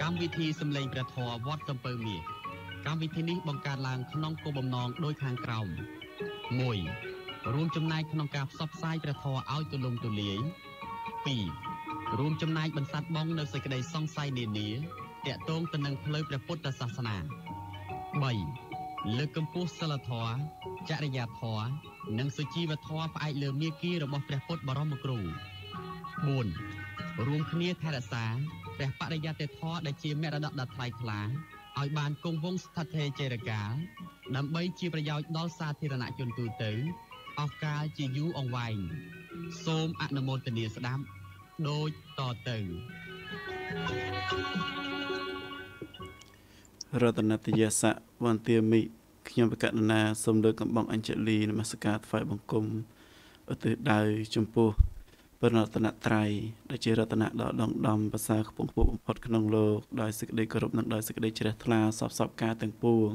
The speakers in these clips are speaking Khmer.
កម្មវិធីសំឡេងព្រះធម៌វត្តកំពើមាសកម្មវិធីនេះបង្កើតឡើងក្នុងគោលបំណងដូចខាងក្រោម1រួមចំណែកក្នុងការផ្សព្វផ្សាយព្រះធម៌ឲ្យទូលំទូលាយ2រួមចំណែកបន្សាត់បងនៅសេចក្តីសង្ស័យនានាតកតងទៅនឹងផ្លូវព្រះពុទ្ធសាសនា3លើកកម្ពស់សិលធម៌ចរិយាធម៌និងសុជីវធម៌ផ្អែកលើមាគ៌ារបស់ព្រះពុទ្ធបរមគ្រូ4រួមគ្នាថែរក្សាព្រះបរិយត្តិធម៌ដែលជាមរតកដ៏ថ្លៃថ្លាឲ្យបានគង់វង្សស្ថិតស្ថេរជារកាលដើម្បីជាប្រយោជន៍ដល់សាធារណជនទូទៅអស់កាលជាយូរអង្វែងសូមអនុមោទនាស្ដាប់ដូចតទៅរតនតយស័កវន្ទាមិខ្ញុំបកណ្ណាសូមលើកកំបងអញ្ជលីនមស្ការថ្វាយបង្គំឧទ្ទិសដៅចំពោះព្រះរតនត្រ័យដែលជារតនៈដ៏ដងដំប្រសើរខ្ពង់ខ្ពស់បំផុតក្នុងលោកដោយសេចក្តីគោរពនិងដោយសេចក្តីជ្រះថ្លាសពសពការទាំងពួង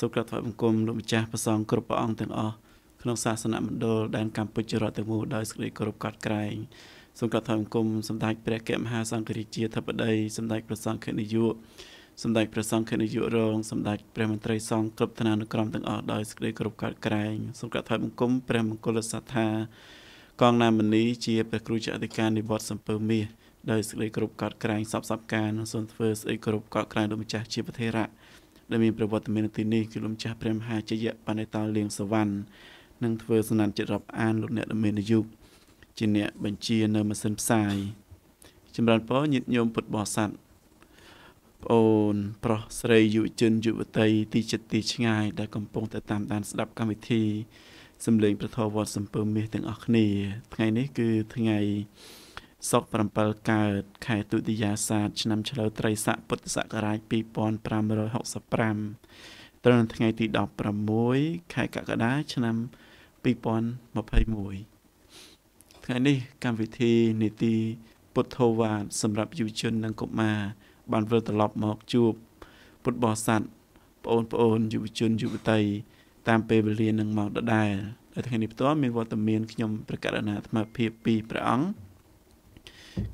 សូមក្រាបថ្វាយបង្គំលោកម្ចាស់ព្រះសង្ឃគ្រប់ព្រះអង្គទាំងអស់ក្នុងសាសនមណ្ឌលដែនកម្ពុជារដ្ឋទាំងមូលដោយសេចក្តីគោរពកោតក្រែងសូមក្រាបថ្វាយបង្គំសម្តេចព្រះគមហាសង្គរាជាធិបតីសម្តេចព្រះសង្ឃនាយកសម្តេចព្រះសង្ឃនាយករងសម្តេចព្រះមន្ត្រីសង្ឃគ្រប់ឋានានុក្រមទាំងអស់ដោយសេចក្តីគោរពកោតក្រែងសូមក្រាបថ្វាយបង្គំព្រះមង្គលសាថាកងណាមនីជាព្រះគ្រូជាអធិការនិវត្តន៍សំពើមាសដោយសេចក្តីគោរពកោតក្រែងសពសពការនិងសូមធ្វើសេចក្តីគោរពកោតក្រែងលោកម្ចាស់ជាប្រធារៈដែលមានប្រវត្តិមាននៅទីនេះគឺលោកម្ចាស់ព្រះមហាជយៈបណ្ឌិតលៀងសវណ្ណនិងធ្វើសំណានចិត្តរាប់អានលោកអ្នកដំណេនយុគជាអ្នកបញ្ជានៅម៉ាស៊ីនផ្សាយចម្រើនពរញាតិញោមពុទ្ធបរិស័ទប្អូនប្រុសស្រីយុវជនយុវតីទីចិត្តទីឆ្ងាយដែលកំពុងតែតាមដានស្ដាប់កម្មវិធីសំលេងប្រធមវត្តសំពើមាសទាំងអស់គ្នា ថ្ងៃនេះគឺថ្ងៃសុក្រ7កើតខែទុតិយាសាទឆ្នាំឆ្លូវត្រីស័កពុទ្ធសករាជ2565ត្រូវនៅថ្ងៃទី16ខែកក្កដាឆ្នាំ2021ថ្ងៃនេះកម្មវិធីនីតិពុទ្ធោវាទសម្រាប់យុវជននិងកុមារបានវិលត្រឡប់មកជួបពុទ្ធបរិស័ទបងប្អូនយុវជនយុវតីតាមពេលវេលានឹងមកដដែលនៅថ្ងៃនេះផ្ទាល់មានវត្តមានខ្ញុំព្រះករណាអាត្មាភាពពីព្រះអង្គ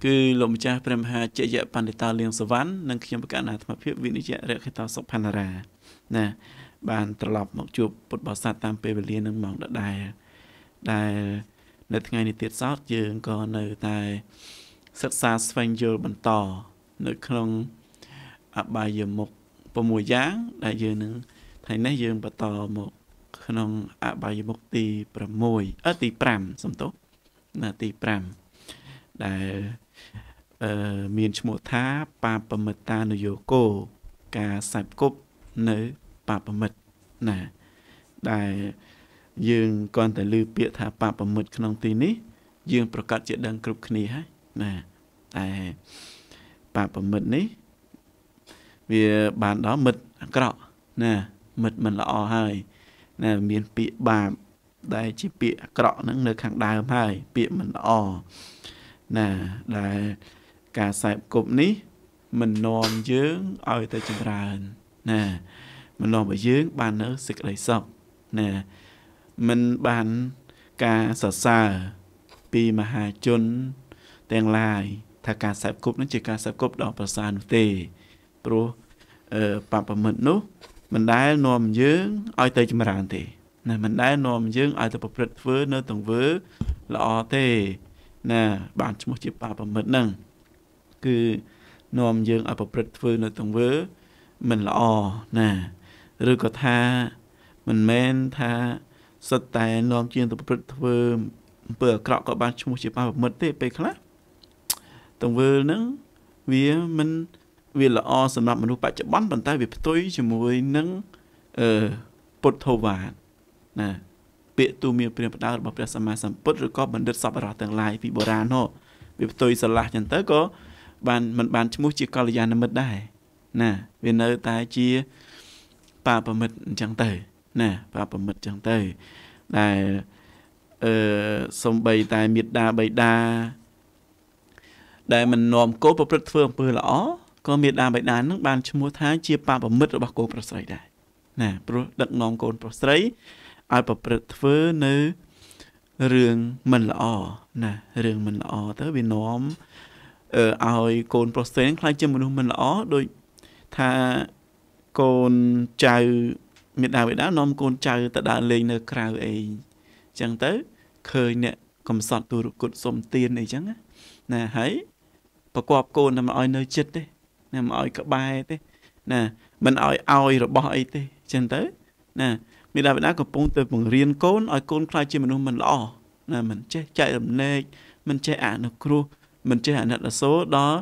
គឺលោកម្ចាស់ព្រះមហាជយបណ្ឌិតាលៀងសវណ្ណនិងខ្ញុំព្រះករណាអាត្មាភាពវិនិច្ឆ័យរខិតាសុផានារាណាបានត្រឡប់មកជួបពុទ្ធបរិស័ទតាមពេលវេលានឹងម៉ោងដដែលដែលនៅថ្ងៃនេះទៀតសោតយើងក៏នៅតែសិក្សាស្វែងយល់បន្ត នៅក្នុងអបាយមុខ6យ៉ាងដែលយើងនឹងថ្ងៃនេះយើងបន្តមកក្នុងអបាយមុខទី6អទី5សំទោសណាទី5ដែលអឺមានឈ្មោះថាបាបមិតានយោគោការសាប់គប់នៅបាបមិតណាដែលយើងគ្រាន់តែលើពាក្យថាបាបមិតក្នុងទីនេះ យើង ប្រកាសជាដឹងគ្រប់គ្នាហើយណាតែបាបមិតនេះ វាបានដល់មិត្តអាក្រក់ ណា មិត្តមិនល្អហើយណាមានពាក្យបាបដែលជាពាក្យអាក្រក់ហ្នឹង នៅ ខាងដើមហើយពាក្យមិនល្អណាដែលការសែបគប់នេះមិននាំយើងឲ្យទៅចម្រើន ណាមិននាំឲ្យយើងបាននៅសេចក្តីសុខណាមិនបានការសរសើរពីមហាជនទាំងឡាយថាការសែបគប់នឹងជាការសែបគប់ដ៏ប្រសើរនោះទេ ព្រោះអឺបពមិត្តនោះមិនដែលនាំយើងឲ្យទៅចម្រើនទេណាមិនដែលនាំយើងឲ្យទៅប្រព្រឹត្តធ្វើនៅទង្វើល្អទេណាបានឈ្មោះជាបាបប្រមិតហ្នឹងគឺនាំយើងឲ្យប្រព្រឹត្តធ្វើនៅទង្វើមិនល្អណា ឬក៏ថាមិនមែនថាសិតតែនាំ ជាងទៅប្រព្រឹត្តធ្វើអំពើអាក្រក់ក៏បានឈ្មោះជាបាបប្រមិតទេពេលខ្លះទង្វើហ្នឹងវាមិនវាល្អសម្រាប់មនុស្សបច្ចុប្បន្នប៉ុន្តែវាផ្ទុយជាមួយនឹងអឺពុទ្ធោវាទណាពាក្យទូមានព្រះបដៅរបស់ព្រះសម្មាសម្ពុទ្ធឬក៏បណ្ឌិតសពរោះទាំងឡាយពីបុរាណហ៎វាផ្ទុយស្រឡះចឹងទៅក៏បានមិនបានឈ្មោះជាកល្យាណមិត្តដែរណាវានៅតែជាបាបមិត្តអញ្ចឹងទៅណាបាបមិត្តអញ្ចឹងទៅដែលអឺសំបីតែមេត្តាបៃតាដែលមិននាំគោប្រព្រឹត្តធ្វើអំពើល្អក៏មេដាបៃតានឹងបានឈ្មោះថាជាបាបមិត្តរបស់កូនប្រុសស្រីដែរណាព្រោះដឹកនាំកូនប្រុសស្រីឲ្យប្រព្រឹត្តធ្វើនៅរឿងមិនល្អណារឿងមិនល្អទៅវានាំឲ្យកូនប្រុសស្រីខ្លាចជាមនុស្សមិនល្អដូចថាកូនចៅមេដាបេដានាំកូនចៅទៅដើរលេងនៅក្រៅអីអញ្ចឹងទៅឃើញអ្នកកំសត់ទូរគុតសុំទានអីចឹងណាហើយប្រកបកូនតែមិនឲ្យនៅចិត្តទេណាមិនឲ្យក្បែរទេណាមិនឲ្យឲ្យរបស់អីទេចឹងទៅណាមេដាបិតាកំពុងទៅបង្រៀនកូនឲ្យកូនខ្លាចជាមនុស្សមិនល្អណាមិនចេះចែករំលែកមិនចេះអនុគ្រោះមិនចេះអាណិតអាសូរដល់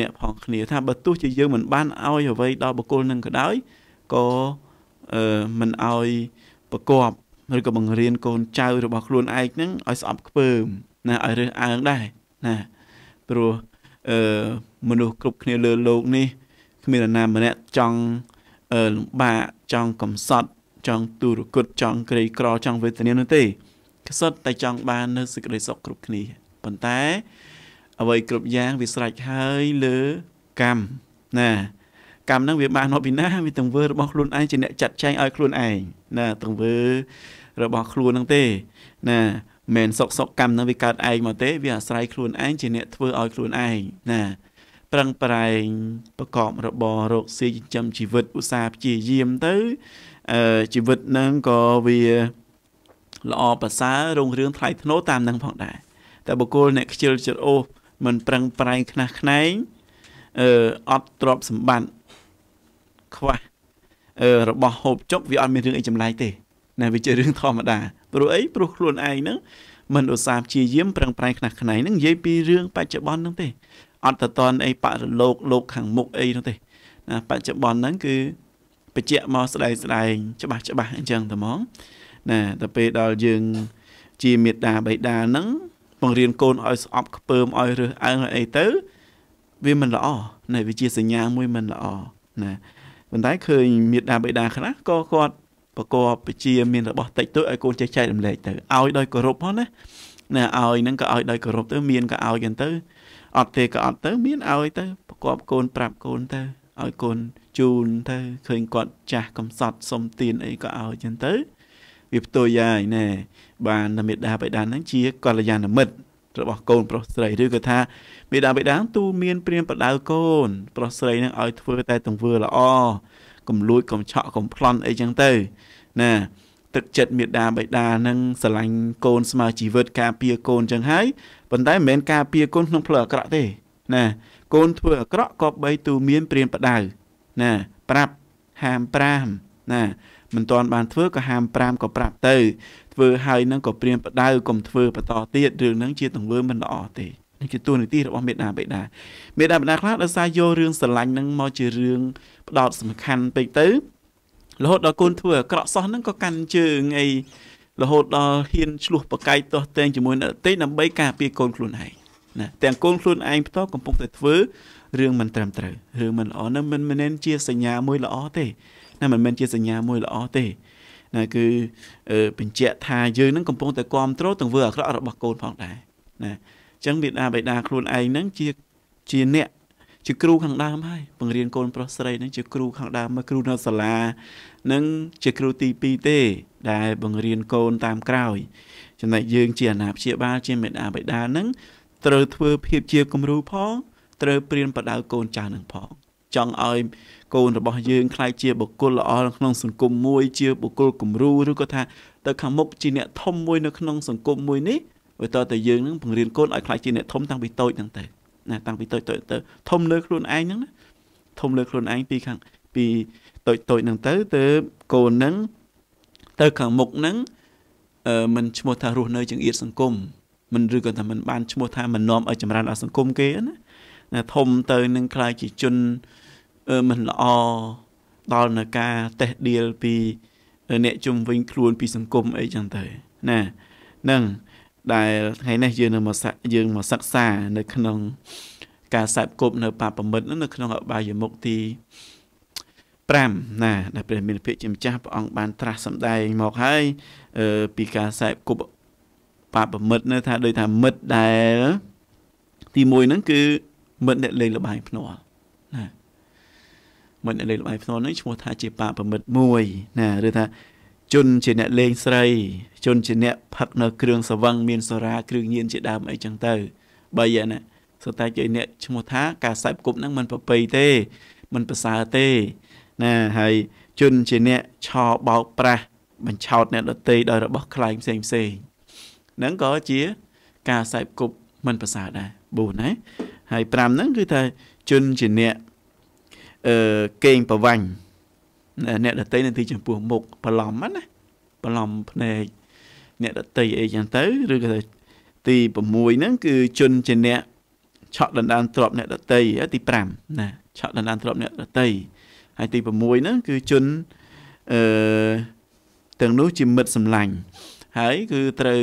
អ្នកផងគ្នាថាបើទោះជាយើងមិនបានឲ្យអ្វីដល់បុគ្គលនឹងក៏ដោយក៏មិនឲ្យប្រកបឬក៏បង្រៀនកូនចៅរបស់ខ្លួនឯងហ្នឹងឲ្យស្អប់ខ្ពើមណាឲ្យរើសអើងដែរណាព្រោះអឺមនុស្សគ្រប់គ្នាលើលោកនេះគ្មាននរណាម្នាក់ចង់លំបាកចង់កំសត់ចង់ទូរគតចង់ក្រីក្រចង់វេទនានោះទេគឺសុទ្ធតែចង់បាននូវសេចក្តីសុខគ្រប់គ្នាប៉ុន្តែអ្វីគ្រប់យ៉ាងវាស្រេចហើយលើកម្មណាកម្មហ្នឹងវាបានមកពីណាវាទង្វើរបស់ខ្លួនឯងជាអ្នកចាត់ចែងឲ្យខ្លួនឯងណាទង្វើរបស់ខ្លួនហ្នឹងទេ ណាមិនសុកសុកកម្មហ្នឹងវាកើតឯងមកទេ វាអាស្រ័យខ្លួនឯងជាអ្នកធ្វើឲ្យខ្លួនឯងណាប្រឹងប្រែងប្រកបរបររកស៊ីចិញ្ចឹមជីវិតឧស្សាហ៍ព្យាយាមទៅជីវិតនឹងក៏វាល្អប្រសើររុងរឿងថ្លៃថ្នូរតាម នឹងផងដែរតែបុគ្គលអ្នកខ្ជិលច្រអូសមិនប្រឹងប្រែងខ្នះខ្នែងអឺអត់ទ្រពសម្បត្តិខ្វះអឺរបស់ហូបចុកវាអត់មានរឿងអីចម្លែកទេណាវាជារឿងធម្មតាព្រោះអីព្រោះខ្លួនឯងហ្នឹងមិនឧស្សាហ៍ព្យាយាមប្រឹងប្រែង ខ្នះខ្នែងហ្នឹងនិយាយពីរឿងបច្ចុប្បន្នហ្នឹងទេអត់ទៅតន់អីបរលោកលោកខាងមុខអីនោះទេណាបច្ចុប្បន្នហ្នឹងគឺបញ្ជាក់មកស្ដែងស្ដែង ច្បាស់ច្បាស់អញ្ចឹងតែហ្មង ណាទៅពេលដល់យើងជាមេត្តាបិតាហ្នឹងបង្រៀនកូនឲ្យស្អប់ខ្ពើមឲ្យរើសអើងឲ្យអីទៅវាមិនល្អណាវាជាសញ្ញាមួយមិនល្អណាប៉ុន្តែឃើញមេត្តាបិតាខ្លះក៏គាត់ប្រកបជាមានរបស់តិចតួចឲ្យកូនចេះចែករំលែកទៅឲ្យដោយគោរពផងណាណាឲ្យនឹងក៏ឲ្យដោយគោរពទៅមានក៏ឲ្យกันទៅអត់ទេក៏អត់ទៅ មានឲ្យទៅប្រកបកូនប្រាប់កូនទៅឲ្យកូនជូនទៅឃើញគាត់ចាស់កំសត់សុំទានអីក៏ឲ្យចឹងទៅវាផ្ទុយហើយណែបានមេដាបៃតាហ្នឹងជាកល្យាណមិត្តរបស់កូនប្រុសស្រីឬក៏ថាមេដាបេដាទូមានព្រានប្រដៅកូន ប្រុសស្រីនឹងឲ្យធ្វើតែទង្វើល្អកំលួចកំឆក់កំប្លន់អីចឹងទៅណាទឹកចិត្តមេដាបៃតានឹងស្រឡាញ់កូនស្មើជីវិតការពារកូនចឹងហើយប៉ុន្តែមិនមែនការពារកូនក្នុងផ្លូវអាក្រក់ទេណាកូនធ្វើអាក្រក់ក៏បីទូមានព្រៀនប្រដៅណា ប្រាប់ហាម5ណាមិនទាន់បានធ្វើក៏ហាម5ក៏ប្រាប់ទៅ ធ្វើហើយនឹងក៏ព្រៀនប្រដៅកុំធ្វើបន្តទៀតរឿងនឹងជាទង្វើមិនល្អទេនេះជាទួលនីតិរបស់មេដាបេដាមេដាបេដាខ្លះដោយសារយករឿងស្រឡាញ់នឹងមកជារឿងផ្ដោតសំខាន់ពេកទៅរហូតដល់កូនធ្វើអាក្រក់សោះហ្នឹងក៏កាន់ជើងអីរហូតដល់ហ៊ានឆ្លោះប្រកែកទាស់ទែងជាមួយអ្នកតីដើម្បីការពារកូនខ្លួនឯងណាទាំងកូនខ្លួនឯងផ្ទាល់កំពុងតែធ្វើរឿងមិនត្រឹមត្រូវរឿងមិនល្អនឹងមិនមែនជាសញ្ញាមួយល្អទេណាមិនមែនជាសញ្ញាមួយល្អទេណាគឺបញ្ជាក់ថាយើងនឹងកំពុងតែគ្រប់គ្រងទង្វើអាក្រក់របស់កូនផងដែរណាអញ្ចឹងមេដាបៃតាខ្លួនឯងនឹងជាជាអ្នកជាគ្រូខាងដើមហើយបង្រៀនកូនប្រុសស្រីនឹងជាគ្រូខាងដើមមកគ្រូនៅសាលានឹងជាគ្រូទី2ទេដែលបង្រៀនកូនតាមក្រោយចំណែកយើង ជាអាណាព្យាបាលជាមេដាបិតានឹងត្រូវធ្វើភាពជាគំរូផងត្រូវព្រៀនបដៅកូនចៅនឹងផងចង់ឲ្យកូនរបស់យើងខ្លាយជាបុគ្គលល្អក្នុងសង្គមមួយជាបុគ្គលគំរូឬក៏ថាទៅខាងមុខជាអ្នកធំមួយនៅក្នុងសង្គមមួយនេះបើតើតើយើងនឹងបង្រៀនកូនឲ្យខ្លាយជាអ្នកធំតាំងពីតូចហ្នឹងទៅណាតាំងពីតូចតូចទៅធំលើខ្លួនឯងហ្នឹងណាធំលើខ្លួនឯងពីខាងពីតូចតូចហ្នឹងទៅទៅកូនហ្នឹងទៅខាងមុខហ្នឹងអឺมันឈ្មោះថារស់នៅចង្អៀតសង្គមมันឬក៏ថាมันបានឈ្មោះថាมันនាំឲ្យចម្រើនដល់សង្គមគេណាណាធំទៅនឹងខ្លាយជាជនអឺมันល្អដល់នៅការតេះដៀលពីអ្នកជំវិញខ្លួនពីសង្គមអីចឹងទៅណានឹងដែលថ្ងៃនេះយើងនឹងមកសាក់យើងមកសិក្សា នៅ ក្នុងការសាបគប់នៅបាប្រមិត នៅក្នុងអបាយមុខទី5ណាដែលព្រះមានភិកជាម្ចាស់ព្រះអង្គបានត្រាស់សម្ដែងមកហើយពីការសាបគប់បាប្រមិតនៅ ថាដោយថាមិត្តដែល ទី1ហ្នឹងគឺមិត្តអ្នកលេងលបាយភ្នាល់ណាមិត្តអ្នកលេងលបាយភ្នាល់ហ្នឹងឈ្មោះថាជាបាប្រមិតមួយណាឬថាជនជាអ្នកលេងស្រីជនជាអ្នកផឹកនៅគ្រឿងសង្វឹងមានសូរ៉ាគ្រឿងញៀនជាដើមអីចឹងទៅបើយ៉ាងណាសតែជាអ្នកឈ្មោះថាការសេពគប់ហ្នឹងมันប្រពៃទេมันប្រសើរទេណាហើយជនជាអ្នកឆោបោកប្រាស់បញ្ឆោតអ្នកដតីដោយរបស់ខ្លែងផ្សេងផ្សេងហ្នឹងក៏ជាការសេពគប់มันប្រសើរដែរ4ណា ហើយ5ហ្នឹងគឺថាជនជាអ្នកអឺកេងប្រវាញ់អ្នកដតីនៅទី ចំពោះមុខបឡំណាបឡំភ្នែកអ្នកដតីអីចឹងទៅឬក៏ទី6ហ្នឹង គឺជន់ជាអ្នកឆក់ដណ្ដើមទ្របអ្នកដតីទី5ណាឆក់ដណ្ដើមទ្របអ្នកដតីហើយទី6ហ្នឹងគឺជន់អឺទាំងនោះជាមិត្តសម្លាញ់ហើយគឺត្រូវ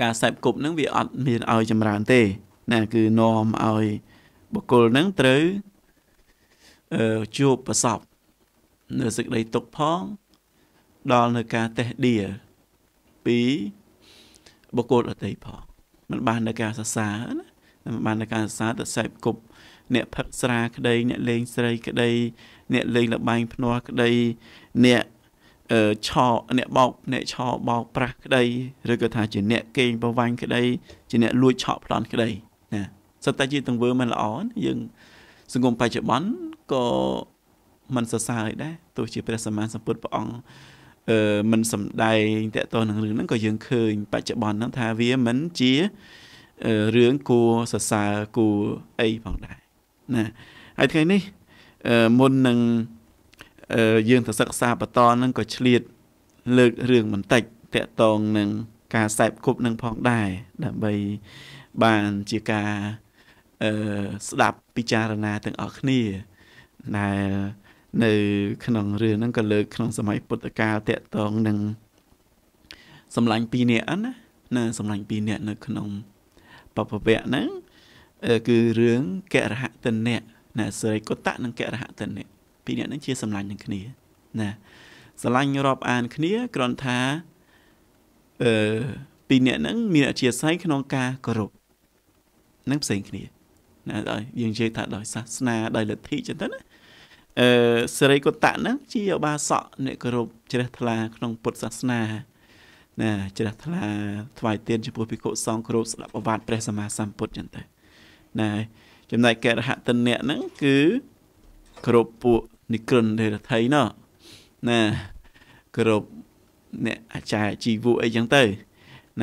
ការសេពគប់ហ្នឹង វាអត់មានឲ្យចម្រើនទេណាគឺនាំឲ្យបុគ្គលហ្នឹងត្រូវអឺជួបប្រសពនៅសេចក្តីទុកផងដល់នៅការតេះឌៀពីបុគ្គលដតីផងมันបាននៅការសរសើរណាมันបាននៅការសរសើរទៅសេពគប់អ្នកផឹកស្រាក្តី អ្នកលេងស្រីក្តី អ្នកលេងលបែងភ្នាស់ក្តី អ្នកឆោអ្នកបោកអ្នកឆោបោកប្រាស់ក្តីឬក៏ថាជាអ្នកកេងប្រវាញ់ក្តី ជាអ្នកលួចឆក់ប្លន់ក្តីណាសិតតែជាទង្វើមិនល្អយើង សង្គមបច្ចុប្បន្នក៏មិនសរសើរដែរទោះជាព្រះសម្មាសម្ពុទ្ធព្រះអង្គអឺមិនសំដែងតកតនឹងរឿងហ្នឹងក៏យើងឃើញ បច្ចុប្បន្នហ្នឹងថាវាមិនជារឿងគួរសរសើរគួរអីផងដែរណាហើយថ្ងៃនេះមុននឹងយើងទៅសិក្សាបន្តនឹងក៏ឆ្លៀតលើករឿងបន្តិចតកតងនឹងការសែបគប់នឹងផងដែរដើម្បីបានជាការអឺស្ដាប់ពិចារណាទាំងអស់គ្នាដែលនៅក្នុងរឿងហ្នឹងក៏លើកក្នុងសម័យពុទ្ធកាលតកតងនឹងសម្លាញ់ពីរនាក់ណាណាសម្លាញ់ពីរនាក់នៅក្នុងបពវៈហ្នឹងគឺរឿងករហតនៈណាស្រីកុតៈនិងករហតនៈពីរនាក់ហ្នឹងជាសម្លាញ់នឹងគ្នាណាស្រឡាញ់រាប់អានគ្នាគ្រាន់ថាអឺពីរនាក់ហ្នឹងមានអធិស្ឋានក្នុងការគោរពនឹងផ្សេងគ្នាណាដោយយើងនិយាយថាដោយសាសនាដោយលទ្ធិចឹងទៅណាអឺសិរីកុតៈហ្នឹង ជាឧបាសកអ្នកគោរពជ្រះថ្លាក្នុងពុទ្ធសាសនាណាជ្រះថ្លាថ្វាយទានចំពោះភិក្ខុសង្ឃគោរពស្ដាប់អវាទព្រះសម្មាសម្ពុទ្ធចឹងទៅណាចំណែកកិរហតិនៈហ្នឹងគឺគោរពពួកនិក្រន្ធរដ្ឋីណោះណាគោរពអ្នកអាចារ្យជីវៈអីចឹងទៅ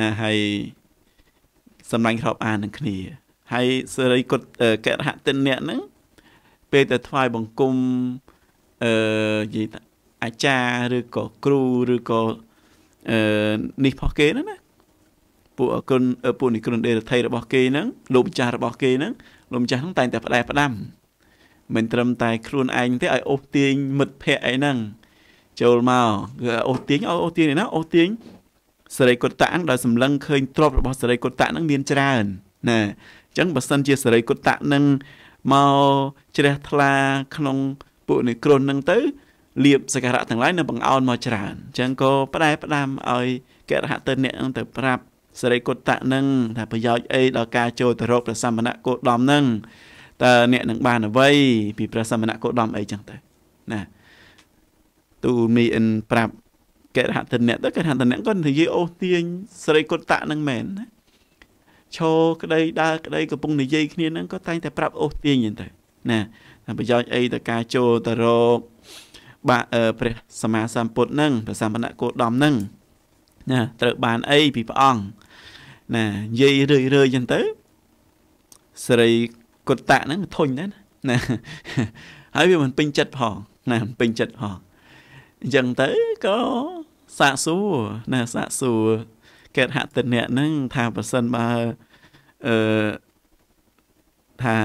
ណាហើយសម្លាញ់រាប់អាននឹងគ្នា ហើយសិរីគុតកិរហតិនៈហ្នឹងពេលទៅថ្វាយបង្គំអឺនិយាយអាចារ្យឬក៏គ្រូឬក៏អឺនេះផុសគេហ្នឹងណាពួកអគុណពួកនិគ្រុនដេរដ្ឋីរបស់គេហ្នឹងលោកម្ចាស់របស់គេហ្នឹងលោកម្ចាស់ហ្នឹងតែងតែផ្ដែផ្ដាំមិនត្រឹមតែខ្លួនឯងទេឲ្យអូសទាញមិត្តភ័ក្តិអីហ្នឹងចូលមកគឺអូសទាញអូសទាញណាអូសទាញសរិគុតតៈដល់សម្លឹងឃើញទ្របរបស់សរិគុតតៈហ្នឹងមានច្រើនណាអញ្ចឹងបើសិនជាសរិគុតតៈនឹងមកជ្រះថ្លា ក្នុងពួកនិក្រុនហ្នឹងទៅលៀបសក្ការៈទាំងឡាយនៅបង្អោនមកច្រើនអញ្ចឹងក៏ផ្ដែផ្ដាំឲ្យកៈរហតិអ្នកហ្នឹងទៅប្រាប់សរិគុតៈនឹងថាប្រយោជន៍អីដល់ការចូលទៅរកព្រះសមណគោតមនឹងតើអ្នកនឹងបានអ្វីពីព្រះសមណគោតមអីចឹងទៅណាទូមីអិនប្រាប់កិរហតិអ្នកទៅកិរហតិអ្នកក៏និយាយអូសទាញសរិគុតៈនឹងមែនណាឈរក្តីដើរក្តីកំពុងនិយាយគ្នាហ្នឹងក៏តែងតែប្រាប់អូសទាញហ្នឹងទៅណាប្រយោជន៍អីទៅការចូលទៅរកបាទព្រះសម្មាសម្ពុទ្ធហ្នឹងព្រះសម្បនៈគោតមហ្នឹងណាត្រូវបានអីពីព្រះអង្គណានិយាយរឿយរឿយចឹងទៅស្រីគុតតៈហ្នឹងធុញដែរណាហើយវាមិនពេញចិត្តផងណាមិនពេញចិត្តផងអញ្ចឹងទៅក៏សាកសួរណាសាកសួរកេតហតិនៈហ្នឹងថាប្រសិនបើអឺថា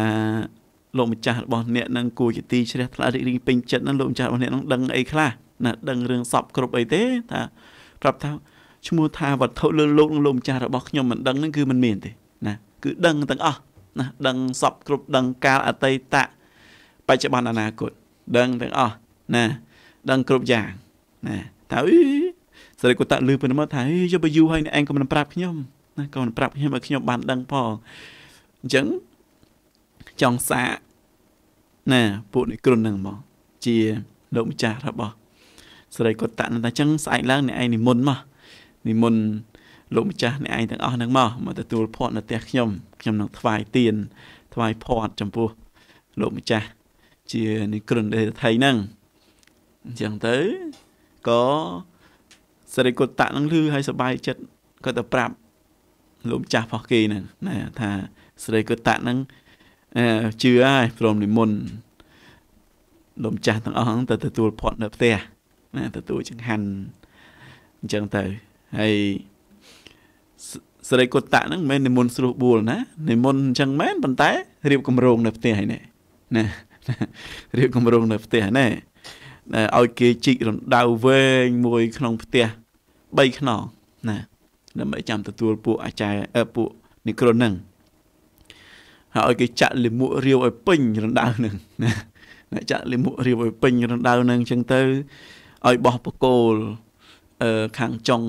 លោកម្ចាស់របស់អ្នកនឹងគួរជាទីជ្រះថ្លារីករាយពេញចិត្តណាលោកម្ចាស់របស់អ្នកនឹងដឹងអីខ្លះណាដឹងរឿងសពគ្រប់អីទេថាប្រាប់ថាឈ្មោះថាវត្ថុលើលោកនឹងលោកម្ចាស់របស់ខ្ញុំមិនដឹងនឹងគឺមិនមានទេណាគឺដឹងទាំងអស់ណាដឹងសពគ្រប់ដឹងកាលអតីតបច្ចុប្បន្នអនាគតដឹងទាំងអស់ណាដឹងគ្រប់យ៉ាងណាថាអីសេរីកូតាក់លឺប៉ុណ្ណឹងថាហេយប់យូរហើយអ្នកឯងក៏មិនប្រាប់ខ្ញុំណាក៏មិនប្រាប់ខ្ញុំឲ្យខ្ញុំបានដឹងផងអញ្ចឹងចង់សាកណាពួកនិក្រុនហ្នឹងហ្មងជាលោកម្ចាស់របស់សេរីកូតាក់ហ្នឹងថាអញ្ចឹងស្អែកឡើងអ្នកឯងនិមន្តមកនិមន្តលោកម្ចាស់អ្នកឯងទាំងអស់ហ្នឹងមកមកទទួលភ័ណ្ឌនៅផ្ទះខ្ញុំខ្ញុំនឹងថ្វាយទៀនថ្វាយភ័ណ្ឌចំពោះលោកម្ចាស់ជានិក្រុនដេថៃហ្នឹងអញ្ចឹងទៅក៏សិរីគុតៈនឹងលឺហើយសបាយចិត្តគាត់ទៅប្រាប់លោកម្ចាស់ផោះគេហ្នឹងណាថាសិរីគុតៈហ្នឹងជឿហើយព្រមនិមន្តលោកម្ចាស់ទាំងអស់ហ្នឹងទៅទទួលផត់នៅផ្ទះណាទទួលចង្ហាន់អញ្ចឹងទៅហើយសិរីគុតៈហ្នឹងមិនមែននិមន្តស្រុះបួលណានិមន្តអញ្ចឹងមែនប៉ុន្តែរៀបកម្រងនៅផ្ទះឯនេះណារៀបកម្រងនៅផ្ទះណែឲ្យគេជីករំដៅវែងមួយក្នុងផ្ទះ3ខ្នងណា ដើម្បីចាំទទួលពួកអាចារ្យពួកនិក្រុនហ្នឹងហើយឲ្យគេចាក់លិមួករាវឲ្យពេញរណ្ដៅហ្នឹងណាអ្នកចាក់លិមួករាវឲ្យពេញរណ្ដៅហ្នឹងអញ្ចឹងទៅឲ្យបោះបកូលអឺខាងចុង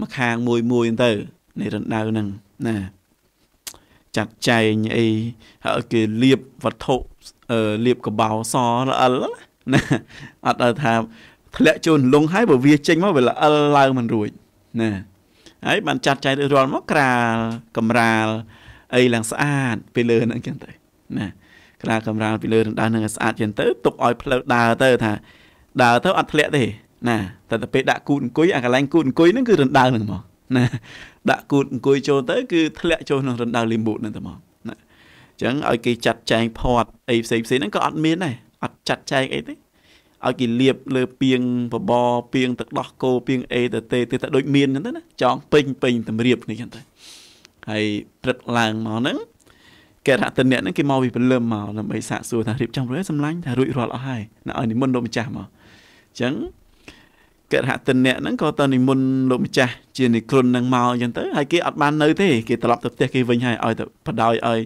មួយខាងមួយមួយទៅនៃរណ្ដៅហ្នឹងណា ចាត់ចែងអីហើយគេលាបវត្ថុលាបកបោសរល្អិលណាអត់ដល់ថាធ្លាក់ជូនលងហើយបើវាចេញមកវាល្អិលឡើងមិនរួចណាហើយបានចាត់ចែងរាល់មកក្រាលកំរាលអីឡើងស្អាតពីលើហ្នឹងចឹងទៅណាក្រាលកំរាលពីលើនឹងដើរនឹងស្អាតចឹងទៅទុកឲ្យផ្លូវដើរទៅ ថាដើរទៅអត់ធ្លាក់ទេណាតែទៅពេលដាក់គូតអង្គុយអាកន្លែងគូតអង្គុយហ្នឹងគឺរណ្ដៅហ្នឹងហ្មងណាដាក់គូតអង្គុយចូលទៅគឺធ្លាក់ចូលក្នុងរណ្ដៅលីមូតហ្នឹងទៅហ្មងណាអញ្ចឹងឲ្យគេចាត់ចែងផាត់អីផ្សេងផ្សេងហ្នឹងក៏អត់មានដែរអត់ចាត់ចែងអីទេឲ្យគេលាបលើពីងបបរពីងទឹកដោះគោពីងអេទៅទេទៅតែដូចមានអញ្ចឹងទៅណាចောင်းពេញពេញតម្រៀបគ្នាអញ្ចឹងទៅហើយព្រឹកឡើងមកហ្នឹងគេរតនៈហ្នឹងគេមកពីព្រលឹមមកដើម្បីសាកសួរថារៀបចំរួចហើយសម្លាញ់ថារួចរាល់អស់ហើយណាឲ្យនិមន្តលោកម្ចាស់មកអញ្ចឹងកិរហតិនៈហ្នឹងក៏ទៅនិមន្តលោកម្ចាស់ជានិក្រុននឹងមកអញ្ចឹងទៅហើយគេអត់បាននៅ ទេគេត្រឡប់ទៅផ្ទះគេវិញហើយឲ្យទៅបដ ாய் ឲ្យ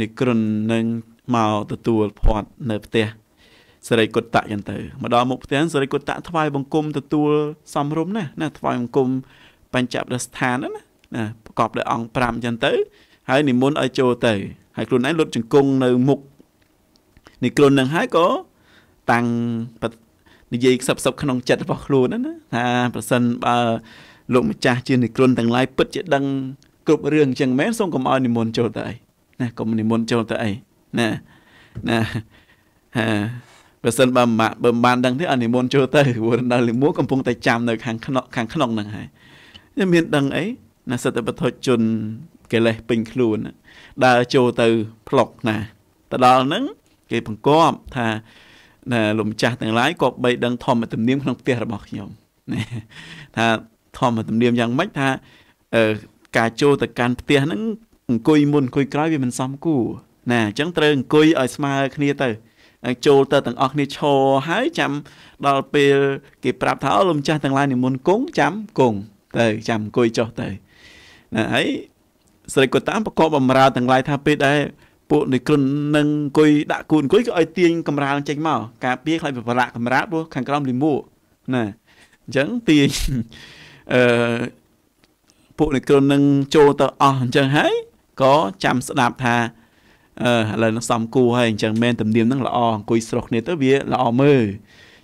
និក្រុននឹងមកទទួលផាត់នៅផ្ទះសិរីគុត្តៈចឹងទៅមកដល់មុខផ្ទះសិរីគុត្តៈថ្វាយបង្គំទទួលសំរុំណាណាថ្វាយបង្គំបញ្ចប្រស្ថានណាណាប្រកបដោយអង្គ5ចឹងទៅ ហើយនិមន្តឲ្យចូលទៅហើយខ្លួនឯងលុតជង្គង់នៅមុខនេះខ្លួននឹងហើយក៏តាំងនិយាយខ្សឹបខ្សឹបក្នុងចិត្តរបស់ខ្លួនណាថាប្រសិនបើលោកម្ចាស់ជានិក្រុនទាំងឡាយពិតជាដឹងគ្រប់រឿងអញ្ចឹងមែនសូមកុំឲ្យនិមន្តចូលទៅអីណាកុំនិមន្តចូលទៅអីណាណាហាបើសិនបើម៉ាក់បើមិនបានដឹងទេអានិមន្តចូលទៅព្រោះដល់លិមួកំពុងតែចាំនៅខាងក្នុងខាងក្នុងហ្នឹងហើយខ្ញុំមានដឹងអីណាសិទ្ធិបធុជនកិលេសពេញខ្លួន ដើរចូលទៅផ្លុកណាទៅដល់ហ្នឹងគេបង្គាប់ថាណាលោកម្ចាស់ទាំងឡាយក៏បីដឹងធម្មទំនៀមក្នុងផ្ទះរបស់ខ្ញុំថាធម្មទំនៀមយ៉ាងម៉េចថាអឺការចូលទៅកាន់ផ្ទះហ្នឹងអង្គុយមុនអង្គុយក្រោយវាមិនសមគួរណាអញ្ចឹងត្រូវអង្គុយឲ្យស្មើគ្នាទៅចូលទៅទាំងអស់គ្នាឈរហើយចាំដល់ពេលគេប្រាប់ថាអូលោកម្ចាស់ទាំងឡាយនិមន្តគង់ចាំគង់ទៅចាំអង្គុយចុះទៅណាហើយស្រីក៏តាមប្រកបបំរើទាំងឡាយថាពេលដែរពួកនិក្រុននឹងអង្គុយដាក់គូនអង្គុយគឺឲ្យទាញកំរាលចេញមកការពារខ្លាចបបរៈកំរាលព្រោះខាងក្រោមលិមួកណាអញ្ចឹងទាញអឺពួកនិក្រុននឹងចូលទៅអស់អញ្ចឹងហើយក៏ចាំស្ដាប់ថាអឺឥឡូវនឹងសំគូហើយអញ្ចឹងមែនទំនៀមនឹងល្អអង្គុយស្រុះគ្នាទៅវា ល្អមើល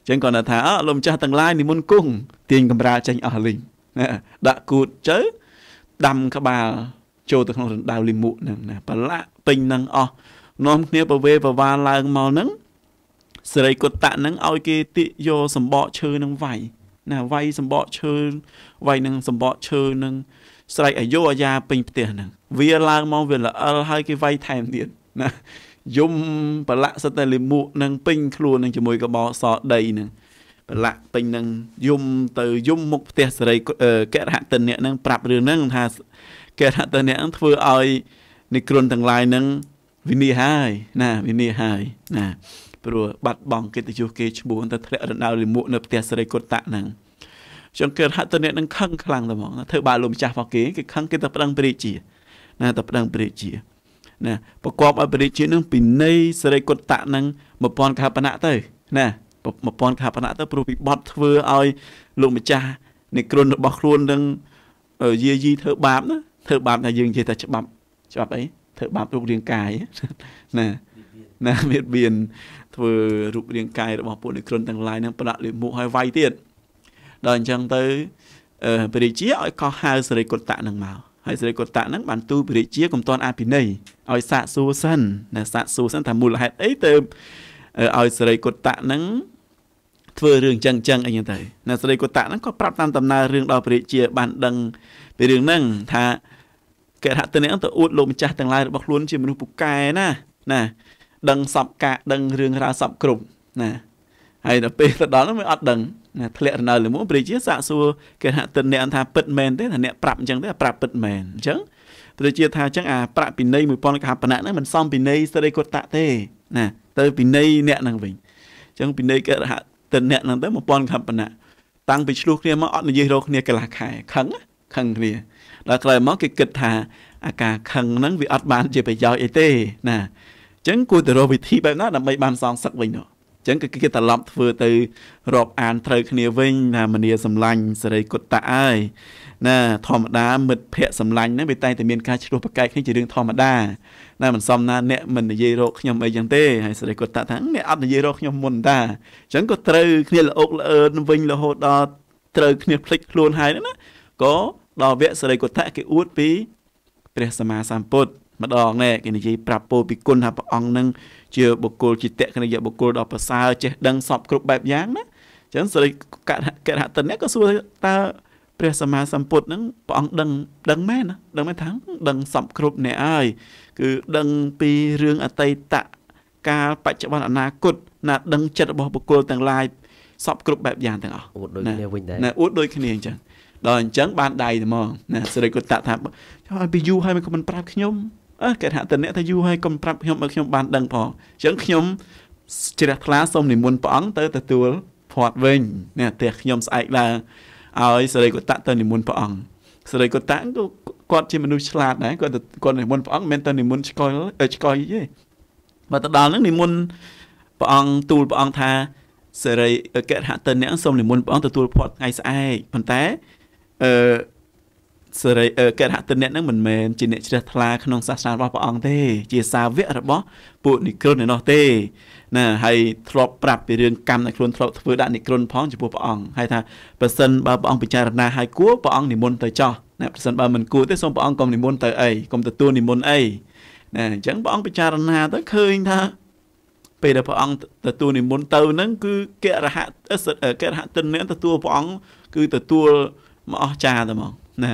អញ្ចឹងគាត់ថាអើលោកម្ចាស់ទាំងឡាយនិមន្តគង់ទាញកំរាចេញអស់លីងដាក់គូតទៅដាំក្បាលចូលទៅក្នុងរណ្ដៅលិមួកហ្នឹងណាប្រឡាក់ពេញនឹងអស់នាំគ្នាប្រវេប្រវាឡើងមកហ្នឹងសេរីគុតៈហ្នឹងឲ្យគេតិយកសម្បកឈើនឹងវាយណាវាយសម្បកឈើវាយនឹងសម្បកឈើនឹងស្រែកអាយុអាយ៉ាពេញផ្ទះហ្នឹងវាឡើងមកវាល្អិលហើយគេវាយថែមទៀតណាយំប្រឡាក់សិតតែលិមួកនឹងពេញខ្លួននឹងជាមួយកបោសដីនឹងប្រឡាក់ពេញនឹងយំទៅយំមុខផ្ទះសេរីកៈរហតិនអ្នកនឹងប្រាប់រឿងនឹងថាកៈរហតិនអ្នកនឹងធ្វើឲ្យនិក្រុនទាំងឡាយនឹងវិនិច្ឆ័យហើយណាវិនិច្ឆ័យណាព្រោះបាត់បង់កិត្តិយសគេឈ្មោះទៅធ្លាក់រដៅលិមួកនៅផ្ទះសេរីកុតតៈហ្នឹងចឹងកើតហត្ថនៈនឹងខឹងខ្លាំងតែហ្មងធ្វើបាបលោកម្ចាស់របស់គេគេខឹងគេទៅប្តឹងព្រះរាជាណាទៅប្តឹងព្រះរាជាណាប្រកបឲ្យបរិជានឹងពិន័យសរិគុតតៈនឹង1000កហបណៈទៅណា1000កហបណៈទៅព្រោះពីបត់ធ្វើឲ្យលោកម្ចាស់នៃក្រុនរបស់ខ្លួននឹងយាយីធ្វើបាបណាធ្វើបាបថាយើងនិយាយថាច្បាប់ច្បាប់អីធ្វើបាបរូបរាងកាយណាណាមៀតបៀនធ្វើរូបរាងកាយរបស់ពួកនិក្រុនទាំងឡាយនឹងប្រដាក់លាមុខឲ្យវាយទៀតដល់អញ្ចឹងទៅព្រះរាជាឲ្យកោះហៅសរិគុតតៈនឹងមកហើយសិរីកតៈហ្នឹងបានទូពរិជាកំតនអភិន័យឲ្យសាកសួរសិនណាសាកសួរសិនថាមូលហេតុអីទៅឲ្យសិរីកតៈហ្នឹងធ្វើរឿងចឹងចឹងអីហ្នឹងទៅណាសិរីកតៈហ្នឹងក៏ប្រាប់តាមដំណើររឿងដល់ពរិជា បានដឹងពីរឿងហ្នឹងថាកហតនេះទៅអួតលោកម្ចាស់ទាំងឡាយរបស់ខ្លួន ជាមនុស្សពូកែណាណា ដឹងសពកាដឹងរឿងរ៉ាវសពគ្រប់ណាហើយដល់ពេលទៅដល់នោះវាអត់ដឹងធ្លាក់រណៅលើមួព្រះជាសាកសួរគេហតិនអ្នកថាពិតមែនទេថាអ្នកប្រាប់អញ្ចឹងទេប្រាប់ពិតមែនអញ្ចឹងព្រះជាថាអញ្ចឹងអាប្រាក់ពិន័យ1000កហបណៈហ្នឹងមិនសមពិន័យសិរីកុតៈទេណាទៅពិន័យអ្នកហ្នឹងវិញអញ្ចឹងពិន័យកហតិនអ្នកហ្នឹងទៅ1000កហបណៈតាំងពីឆ្លោះគ្នាមកអត់និយាយរកគ្នាកន្លះខែខឹងខឹងគ្នាដល់ក្រោយមកគេគិតថាអាការខឹងហ្នឹងវាអត់បាន ជាប្រយោជន៍អីទេណាអញ្ចឹងគួរទៅរកវិធីបែបណាដើម្បីបានសងសឹកវិញនោះចឹងគឺគេត្រឡប់ធ្វើទៅរាប់អានត្រូវគ្នាវិញណាមនីសម្លាញ់សេរីគុតតាអើយណា ធម្មតាមិត្តភ័ក្តិសម្លាញ់ហ្នឹងវាតែងតែមានការឆ្លោះប្រកែកគ្នាជារឿងធម្មតាណាមិនសមណាអ្នកមិននិយាយរកខ្ញុំអីចឹងទេហើយសេរីគុតតាថាអ្នកអត់និយាយរកខ្ញុំមុនតាចឹងក៏ត្រូវគ្នាល្អុកល្អើនវិញរហូតដល់ត្រូវគ្នាភ្លេចខ្លួនហើយហ្នឹងណាក៏ដល់វគ្គសេរីគុតតាគេអួតពីព្រះសម្មាសម្ពុទ្ធម្ដងនេះគេនិយាយប្រាប់ពោលពីគុណថាព្រះអង្គនឹងជាបុគ្គលជាតក្កនិយបុគ្គលដ៏ប្រសើរចេះដឹងសពគ្រប់បែបយ៉ាងណាអញ្ចឹងសិរីកៈរហតិននេះក៏សួរតើព្រះសម្មាសម្ពុទ្ធនឹងព្រះអង្គដឹងដឹងមែនណាដឹងមែនថាដឹងសពគ្រប់អ្នកហើយគឺដឹងពីរឿងអតីតកាលបច្ចុប្បន្នអនាគតណាដឹងចិត្តរបស់បុគ្គលទាំងឡាយសពគ្រប់បែបយ៉ាងទាំងអស់អួតដូចគ្នាវិញដែរណាអួតដូចគ្នាអញ្ចឹងដល់អញ្ចឹងបានដៃតែហ្មងណាសិរីគុតតថាឲ្យពីយូរហើយមិនប្រាប់ខ្ញុំអើគេថាតអ្នកទៅយូរហើយកុំប្រាប់ខ្ញុំឲ្យខ្ញុំបានដឹងផងអញ្ចឹងខ្ញុំជ្រះថ្លាសូមនិមន្តព្រះអង្គទៅ ទទួលផាត់វិញនេះផ្ទះខ្ញុំស្អែកឡើងឲ្យសិរីកតៈទៅនិមន្តព្រះអង្គសិរីកតៈក៏គាត់ជាមនុស្សឆ្លាតដែរគាត់គាត់និមន្តព្រះអង្គមិនទៅនិមន្តឆ្កុយឆ្កុយទេមកទៅដល់នឹងនិមន្តព្រះអង្គទូលព្រះអង្គថាសិរីកហតិនៈសូមនិមន្តព្រះអង្គទទួលផាត់ថ្ងៃស្អែកប៉ុន្តែអឺសេរីកិរហទនៈនឹងមិនមែនជាអ្នកជ្រះថ្លាក្នុង សាសនារបស់ព្រះអង្គទេ ជាសាវករបស់ពួកនិក្រុនឯនោះទេណាហើយធ្លាប់ប្រាប់ពីរឿងកម្មដែលខ្លួនធ្លាប់ធ្វើដាក់និក្រុនផងចំពោះព្រះអង្គហើយថាប្រសិនបើព្រះអង្គពិចារណាហើយគួរព្រះអង្គនិមន្តទៅចោះណាប្រសិនបើមិនគួរទេសូមព្រះអង្គកុំនិមន្តទៅអីកុំទទួលនិមន្តអីណាអញ្ចឹងព្រះអង្គពិចារណាទៅឃើញថាពេលដែលព្រះអង្គទទួលនិមន្តទៅហ្នឹងគឺកិរហៈកិរហៈទិនទទួលព្រះអង្គគឺទទួលមកអស្ចារតែហ្មងណា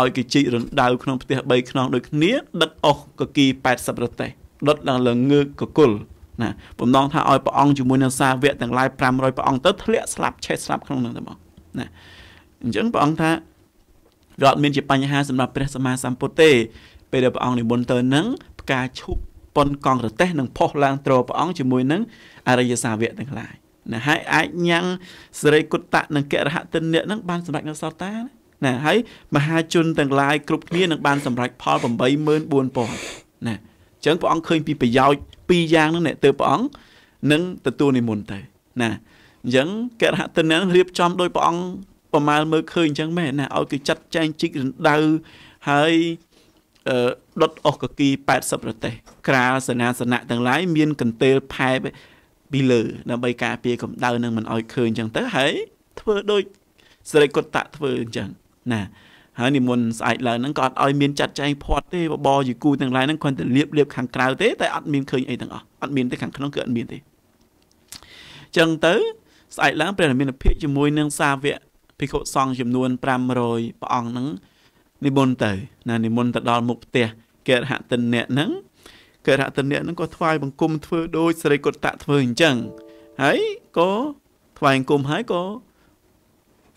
ឲ្យគេជីករណ្ដៅក្នុងផ្ទះ3ខ្នងដូចគ្នាដឹកអស់កគី80ប្រទេសដុតឡើងលើងើកកគុលណាបំណងថាឲ្យព្រះអង្គជាមួយនឹងសាវកទាំងឡាយ500ព្រះអង្គទៅធ្លាក់ស្លាប់ឆេះស្លាប់ក្នុងនោះតែមកណាអញ្ចឹងព្រះអង្គថាវាអត់មានជាបញ្ហាសម្រាប់ព្រះសម្មាសម្ពុទ្ធទេពេលដែលព្រះអង្គនិមន្តទៅនឹងផ្កាឈូកប៉ុនកង់រទេសនឹងផុសឡើងត្រព្រះអង្គជាមួយនឹងអរិយសាវកទាំងឡាយណាហើយអាចញ៉ាំងសេរីគុតតៈនិងកិរហតិនៈនឹងបានសម្រាប់នៅសតាណាណាហើយមហាជនទាំងឡាយគ្រប់គ្នានឹងបានសម្រេចផល84000ណាអញ្ចឹងព្រះអង្គឃើញពីប្រយោជន៍ពីរយ៉ាងហ្នឹងអ្នក ទៅព្រះអង្គនឹងទទួលនិមន្តទៅណាអញ្ចឹងកហតិនរៀបចំដោយព្រះអង្គប្រមាលមើលឃើញអញ្ចឹងមែនណាឲ្យគឺចាត់ចែងជីករណ្ដៅហើយអឺដុតអស់កគី80ប្រទេសក្រាលសេនាសនៈទាំងឡាយមានកន្ទេលផែពីលើដើម្បីការពារកម្ដៅនឹងមិនឲ្យឃើញអញ្ចឹងទៅហើយធ្វើដូចសិរិគុតតៈធ្វើអញ្ចឹងណាហើយនិមន្តស្អែកឡើងហ្នឹងក៏អត់ឲ្យមានចាត់ចែងផាត់ទេបបយគូទាំងឡាយហ្នឹងគ្រាន់តែលាបលាបខាងក្រៅទេតែអត់មានឃើញអីទាំងអស់អត់មានទេខាងក្នុងគឺអត់មានទេចឹងទៅស្អែកឡើងព្រះរាមាភិកជាមួយនឹងសាវកភិក្ខុសង្ឃចំនួន500ព្រះអង្គហ្នឹងនិមន្តទៅ ណានិមន្តទៅដល់ មុខផ្ទះកេរហតិនអ្នកហ្នឹងកេរហតិនអ្នកហ្នឹងក៏ថ្វាយបង្គំធ្វើដោយសិរីកុតតៈធ្វើអញ្ចឹងហើយក៏ថ្វាយបង្គំហើយក៏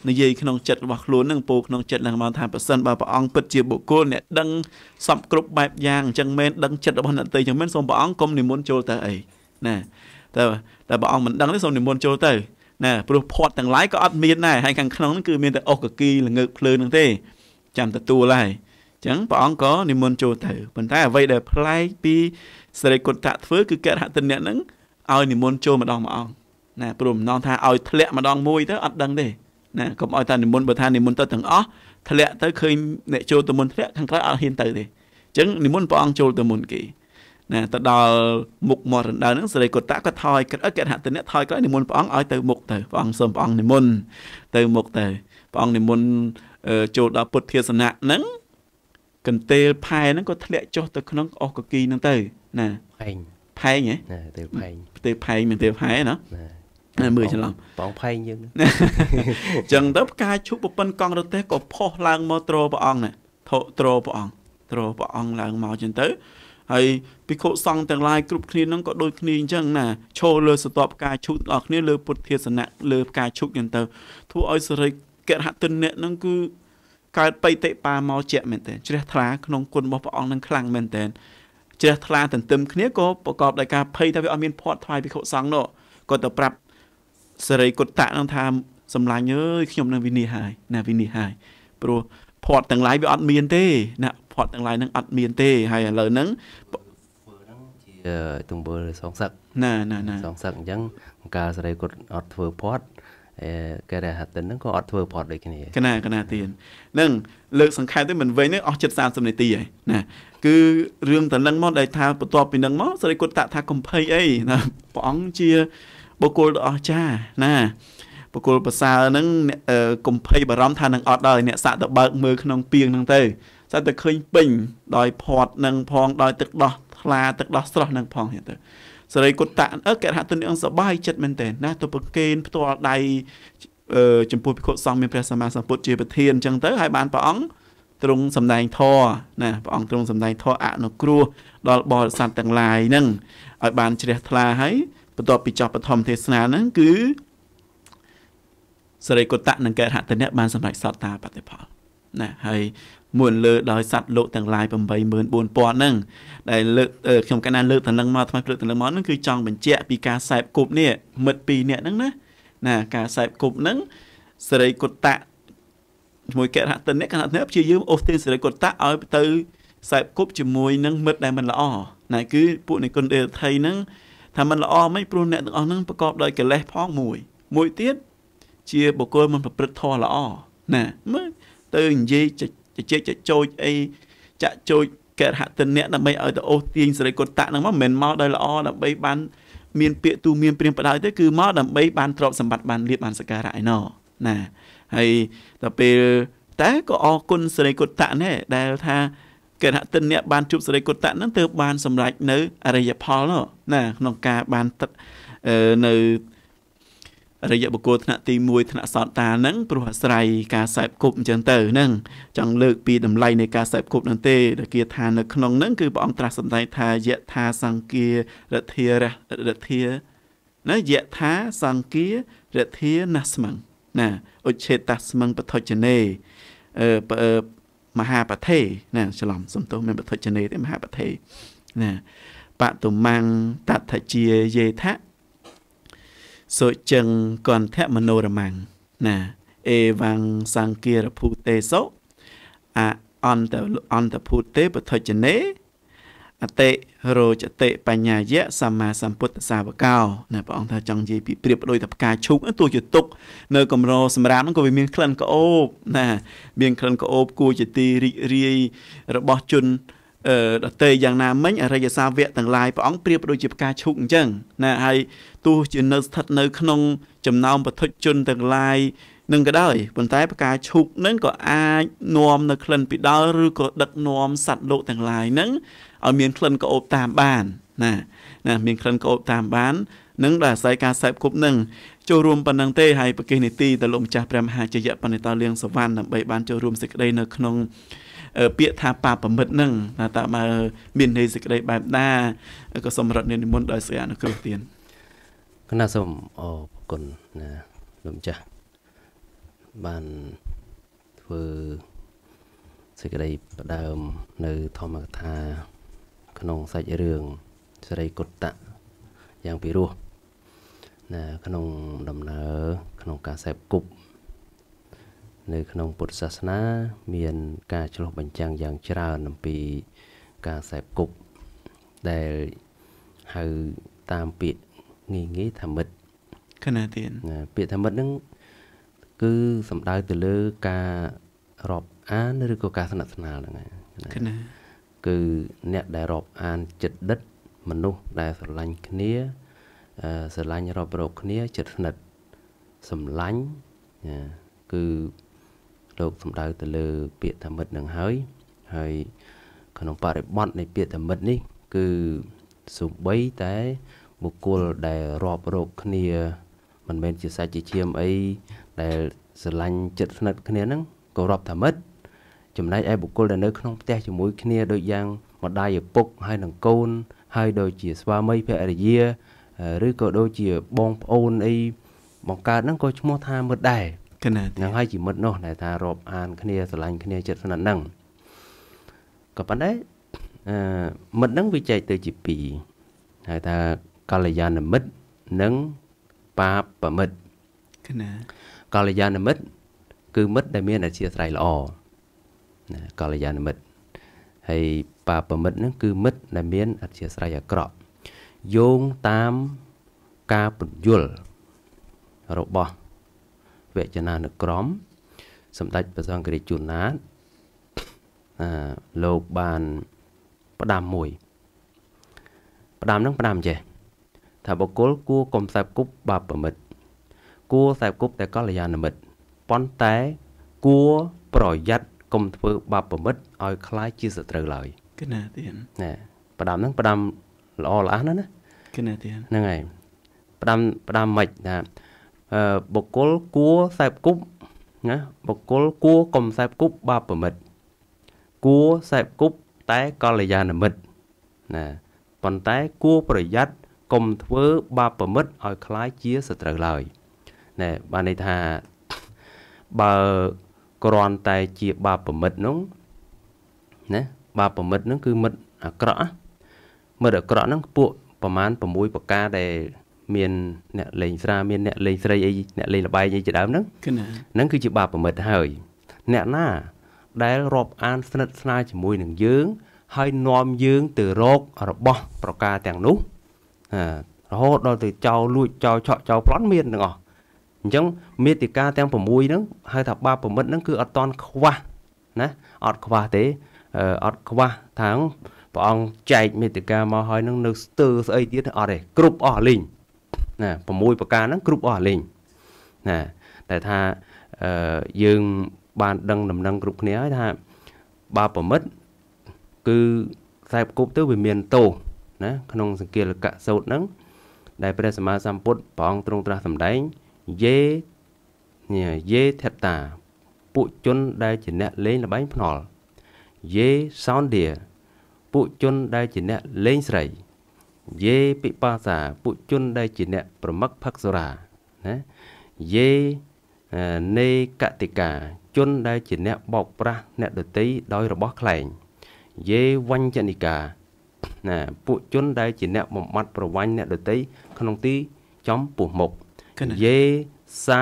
និយាយក្នុងចិត្តរបស់ខ្លួននឹងពោក្នុងចិត្តឡើងមកថាប្រសិនបើព្រះអង្គពិតជាបុគ្គលអ្នកដឹងសពគ្រប់បែបយ៉ាងអញ្ចឹងមែនដឹងចិត្តរបស់អ្នកតីអញ្ចឹងមែនសូមព្រះអង្គកុំនិមន្តចូលទៅអីណាតែតែព្រះអង្គមិនដឹងទេសូមនិមន្តចូលទៅណាព្រោះធាត់ទាំងឡាយក៏អត់មានដែរហើយខាងក្នុងហ្នឹងគឺមានតែអុសកគីល្ងើកភ្លើងហ្នឹងទេ ចាំទទួលហើយអញ្ចឹងព្រះអង្គក៏និមន្តចូលទៅប៉ុន្តែអ្វីដែលប្លែកពីសិរិគុតៈធ្វើគឺកហតនៈហ្នឹងឲ្យនិមន្តចូលម្ដងម្ដងណាព្រមម្ដងថាឲ្យធ្លាក់ម្ដងមួយទៅអត់ដឹងទេណាកុំឲ្យតានិមន្តបើថានិមន្តទៅទាំងអស់ធ្លាក់ទៅឃើញអ្នកចូលទៅមុនធ្លាក់ខាងក្រៅអត់ហ៊ានទៅទេអញ្ចឹងនិមន្តព្រះអង្គចូលទៅមុនគេណាទៅដល់មុខមរណ្ដៅហ្នឹងសិរីកុតៈក៏ថយក្រឹកកហតនៈថយក្រោយនិមន្តព្រះអង្គឲ្យទៅមុខទៅព្រះអង្គសូមព្រះអង្គនិមន្តទៅមុខទៅព្រះអង្គនិមន្តចូលដល់ពុទ្ធាសនៈហ្នឹងកន្ទេលផែហ្នឹងក៏ធ្លាក់ចុះទៅក្នុងអស់កគីហ្នឹងទៅណាផែងផែងហ៎ណាទៅផែងទៅផែងមែនទៅផែណាមើលច្រឡំបងផែងយើងអញ្ចឹងទៅផ្កាឈូកប្រពន្ធកង់រទេសក៏ផុសឡើងមកទ្រព្រះអង្គណាធោទ្រព្រះអង្គទ្រព្រះអង្គឡើងមកអញ្ចឹងទៅហើយភិក្ខុសង្ឃទាំងឡាយគ្រប់គ្នានឹងក៏ដូចគ្នាអញ្ចឹងណាឈរលើសតបផ្កាឈូកទាំងអស់គ្នាលើពុទ្ធធាសនៈលើផ្កាឈូកអញ្ចឹងទៅធ្វើឲ្យសិរិកិរហតិនៈនឹងគឺកើតបិតិបាមកជាមែនតើជ្រះថ្លាក្នុងគុណរបស់ព្រះអង្គនឹងខ្លាំងមែនតើជ្រះថ្លាទន្ទឹមគ្នាក៏ប្រកបដោយការភ័យថាវាអត់មានភ័ព្វថ្វាយភិក្ខុសង្ឃនោះក៏ទៅប្រាប់សរីគុតៈនឹងថាសម្លាញ់អើយខ្ញុំនឹងវិនិច្ឆ័យហើយណាវិនិច្ឆ័យព្រោះភ័តទាំងឡាយវាអត់មានទេណាភ័តទាំងឡាយនឹងអត់មានទេ ហើយឥឡូវហ្នឹងទង្វើសងសឹកណាណាណាសងសឹកអញ្ចឹងកាលសរីគុតអត់ធ្វើភ័តកេរហតិនហ្នឹងក៏អត់ធ្វើផតដូចគ្នាកណាកណាទៀតនឹងលើកសង្ខេបទៅមិនវិញហ្នឹងអស់ចិត្ត30នាទីហើយណាគឺរឿងតលឹងមកដែលថាបន្ទាប់ពីនឹងមកសរិគុតតថាកំភៃអីណាព្រះអង្គជាបុគ្គលដ៏អស្ចារ្យណាបុគ្គលប្រសើរហ្នឹងកំភៃបារម្ភថានឹងអត់ដល់អ្នកសាក់ទៅបើកមើលក្នុងពីងហ្នឹងទៅសាក់ទៅឃើញពេញដោយផត់នឹងផងដោយទឹកដោះថ្លាទឹកដោះស្រស់នឹងផងហ្នឹងទៅសរីគុតៈអើកហតុនឹងសបាយចិត្តមែនតើណាទៅប្រកេនផ្ទាល់ដៃចំពោះភិក្ខុសង្ឃមានព្រះសម្មាសម្ពុទ្ធជា ប្រធានអញ្ចឹងទៅហើយបានព្រះអង្គទ្រង់សម្ដែងធម៌ណាព្រះអង្គទ្រង់សម្ដែងធម៌អនុគ្រោះដល់បរិស័ទទាំងឡាយហ្នឹងឲ្យបានជ្រះថ្លាហើយបន្ទាប់ពីចប់បឋមទេសនាហ្នឹងគឺសរិគុតៈនិងកេរហតនៈបានសម្រេចសតតាបតិផលណាហើយមួនលើដោយសัตว์លោកទាំងឡាយ84000ហ្នឹងដែលលើកខ្ញុំកណ្ណាលើកទៅនឹងមកថ្មីលើកទៅនឹងមកហ្នឹងគឺចង់បញ្ជាក់ពីការសែបគប់នេះមិត្តពីរនាក់ហ្នឹងណាណាការសែបគប់ហ្នឹងសរិគុតៈជាមួយកិរហតិនៈកណ្ណាព្យាយាមអូសទាញសរិគុតៈឲ្យទៅសែបគប់ជាមួយនឹងមិត្តដែលមិនល្អណាគឺពួកនិគុណដេថៃហ្នឹងថាมันល្អមិនព្រោះអ្នកទាំងអស់ហ្នឹងប្រកបដោយកិលេសផងមួយ មួយទៀតជាបុគ្គលមិនប្រព្រឹត្តធម៌ល្អណាមើលទៅនិយាយចែកចចោចអីចាក់ចោចកែរហតិនៈដើម្បីឲ្យទៅអូសទាញសេរីគុតតៈហ្នឹងមកមិនមកដោយល្អដើម្បីបានមានពាក្យទូមានព្រៀងផ្ដៅទេគឺមកដើម្បីបានទ្រព្យសម្បត្តិបានលៀបបានសការៈឯណោះណាហើយដល់ពេលតែក៏អរគុណសេរីគុតតៈដែរដែលថាកណតិនអ្នកបានជួបសេរីគុតៈនឹងទើបបានសម្រេចនៅអរិយផលណាក្នុងការបានទឹកនៅរយៈបុគ្គលថ្នាក់ទី1ថ្នាក់សោតាហ្នឹងព្រោះអាស្រ័យការសែបគប់អញ្ចឹងទៅហ្នឹងចង់លើកពីតម្លៃនៃការសែបគប់ហ្នឹងទេដែលគេថានៅ ក្នុងហ្នឹងគឺព្រះអង្គត្រាស់សម្ដែងថាយៈថាសង្គារធាររធាណាយៈថាសង្គារធាណស្មឹងណាឧច្ឆេតស្មឹងបថុជនេអឺមហាប្រទេណាច្រឡំសំទោសមានបទជនេទេមហាប្រទេណាបតមੰងតថជាយេថៈសុចឹងកន្ធមនោរមੰងណា អេវ៉ាំងសង្គារភូទេសោអអន្តអន្តភូទេបទជនេអតិរោចតិបញ្ញាយៈសម្មាសម្ពុទ្ធសាវកោណាព្រះអង្គថាចង់និយាយពីប្រៀបដូចតែផ្កាឈូកទោះជាទុកនៅកម្រសម្រាប់ហ្នឹងក៏វាមានក្លិនក្អូបណាមានក្លិនក្អូបគួរជាទីរីករាយរបស់ជនអឺដតេយ៉ាងណាមិញអរិយសាវកទាំងឡាយព្រះអង្គប្រៀបដូចជាផ្កាឈូកអញ្ចឹងណាហើយទោះជានៅស្ថិតនៅក្នុងចំណោមប្រធិជនទាំងឡាយនឹងក៏ដោយប៉ុន្តែផ្កាឈូកនឹងក៏អាចនាំនៅក្លិនពីដៅឬក៏ដឹកនាំសត្វលោកទាំងឡាយនឹងឲ្យមានក្លិនក្អូបតាមបានណាណាមានក្លិនក្អូបតាមបាននឹងដោយអាស្រ័យការសេពគប់នឹងចូលរួមប៉ុណ្ណឹងទេហើយប្រទេសនីតិទៅលោកម្ចាស់ព្រះមហាជយៈបណ្ឌិតលៀងសវណ្ណដើម្បីបានចូលរួមសេចក្តីនៅក្នុង ពាក្យថាបាប្រមិតនឹងថាតើបើមានន័យសេចក្តីបែបណាក៏សម្រាប់និមន្តដោយសេចក្តីអនុគ្រោះទានគណៈសូមអរគុណណាលោកម្ចាស់បានធ្វើសេចក្តីផ្ដើម នៅធម្មកថាក្នុងសាច់រឿងសរីគុត្តៈយ៉ាងពិរោះណាក្នុងដំណើរក្នុងការសេពគប់នៅ ក្នុងពុទ្ធសាសនា មាន ការឆ្លុះបញ្ចាំងយ៉ាងច្រើនអំពីការសេពគប់ដែលហៅតាមពាក្យងាយងាយថាមិត្តខណៈទៀតពាក្យថាមិត្តហ្នឹងគឺសំដៅទៅលើការរាប់អានឬក៏ការស្និទ្ធស្នាលហ្នឹងឯងណាគឺអ្នកដែលរាប់អានចិត្តដិត មនុស្សដែលស្រឡាញ់គ្នាស្រឡាញ់រាប់រកគ្នាចិត្តស្និទ្ធសម្លាញ់គឺលោកសំដៅទៅលើ ពាក្យធមិតនឹងហើយ ហើយក្នុងបរិបទនៃ ពាក្យធមិតនេះ គឺសូម្បីតែបុគ្គលដែលរាប់រកគ្នា មិនមែនជាសាច់ជាឈាមអីដែលស្រឡាញ់ចិត្តស្និទ្ធគ្នាហ្នឹងគោរពថាមិត្តចំណែកឯបុគ្គលដែលនៅក្នុងផ្ទះជាមួយគ្នាដូចយ៉ាងម្ដាយឪពុកហើយនឹងកូន ហើយដូចជាស្វាមីភរិយា ឬក៏ដូចជាបងប្អូនអីបង្កើតហ្នឹងក៏ឈ្មោះថាមិត្តដែរគណៈហ្នឹងហើយជាមិត្តនោះដែលថារាប់អានគ្នាស្រឡាញ់គ្នាចិត្តស្និទ្ធហ្នឹងក៏ប៉ុន្តែអឺមិត្តហ្នឹងវាចែកទៅជាពីរហៅថាកល្យាណមិត្តនិងបាបមិត្តគណៈកល្យាណមិត្តគឺមិត្តដែលមានអធិស្ឋានល្អណាកល្យាណមិត្តហើយបាបមិត្តហ្នឹង គឺមិត្តដែលមានអធិស្ឋានអាក្រក់យោងតាមការពន្យល់របស់វចនានុក្រមសម្ដេចព្រះសង្ឃរាជជួនណាតណាលោកបានផ្ដាំមួយផ្ដាំហ្នឹងផ្ដាំចេះថាបុគ្គលគួរកំសាប់គប់បាបប្រមិត្តគួរតែគប់តែកល្យាណមិត្តប៉ុន្តែគួរប្រយ័ត្នកុំធ្វើបាបប្រមិត្តឲ្យคล้ายជាសត្រូវឡើយគណាទៀនណែផ្ដាំហ្នឹងផ្ដាំល្អល្អះណាណាគណាទៀនហ្នឹងហើយផ្ដាំផ្ដាំមិនណាអឺបុគ្គលគួរសែបគប់ណាបុគ្គលគួរកុំសែបគប់បាបប្រមិត្តគួរសែបគប់តែកល្យាណមិត្តណាប៉ុន្តែគួរប្រយ័ត្នកុំធ្វើបាបប្រមិត្តឲ្យคล้ายជាសត្រូវឡើយ។ណែបានន័យថាបើគ្រាន់តែជាបាបប្រមិតនោះណាបាបប្រមិតនោះគឺមិត្តអាក្រក់មិត្តអាក្រក់នោះពួកប្រមាណ6ប្រការដែលមានអ្នកលេងស្រាមានអ្នកលេងស្រីអីអ្នកលេងលបែងអីជាដើមហ្នឹងហ្នឹងគឺជាបាបប្រមិតហើយ អ្នកណា ដែលរាប់អានស្និទ្ធស្នាលជាមួយនឹងយើង ហើយនាំយើង ទៅរករបស់ប្រការទាំងនោះរហូតដល់ទៅចោលលួចចោលឆក់ចោលប្លន់មានទាំងអស់អញ្ចឹងមេតិកាទាំង6ហ្នឹងហៅថាបាបប្រមិតហ្នឹងគឺអត់តន់ខ្វះណាអត់ខ្វះទេអត់ខ្វះថាព្រះអង្គចែកមេតិកាមកហើយនឹង នៅស្ទើស្អីទៀតអត់ទេគ្រប់អស់លេងណា6ប្រការហ្នឹងគ្រប់អស់លេងណាតែថាយើងបានដឹងដំណឹង គ្រប់គ្នាហើយថា បាបប្រមិតគឺខ្សែគប់ទៅវាមានតោណាក្នុងសង្គាលកៈសោតហ្នឹង ដែលព្រះសម្មាសម្ពុទ្ធព្រះអង្គទ្រង់ត្រាស់សម្ដែងយេយេថេតា ពួកជនដែលជាអ្នកលេងល្បែងភ្នាល់យេសោនឌៀពួកជនដែលជាអ្នកលេងស្រីយេពិបាសាពួកជនដែលជាអ្នកប្រមឹកផឹកសូរាណាយេនេកតិកាជនដែលជាអ្នកបោកប្រាស់អ្នកដតីដោយរបស់ ខ្លែងយេវញ្ជនិកាណា ពួកជនដែលជាអ្នកបំបត្តិប្រវាញ់អ្នកដតីក្នុងទី ចំពោះមុខយេសា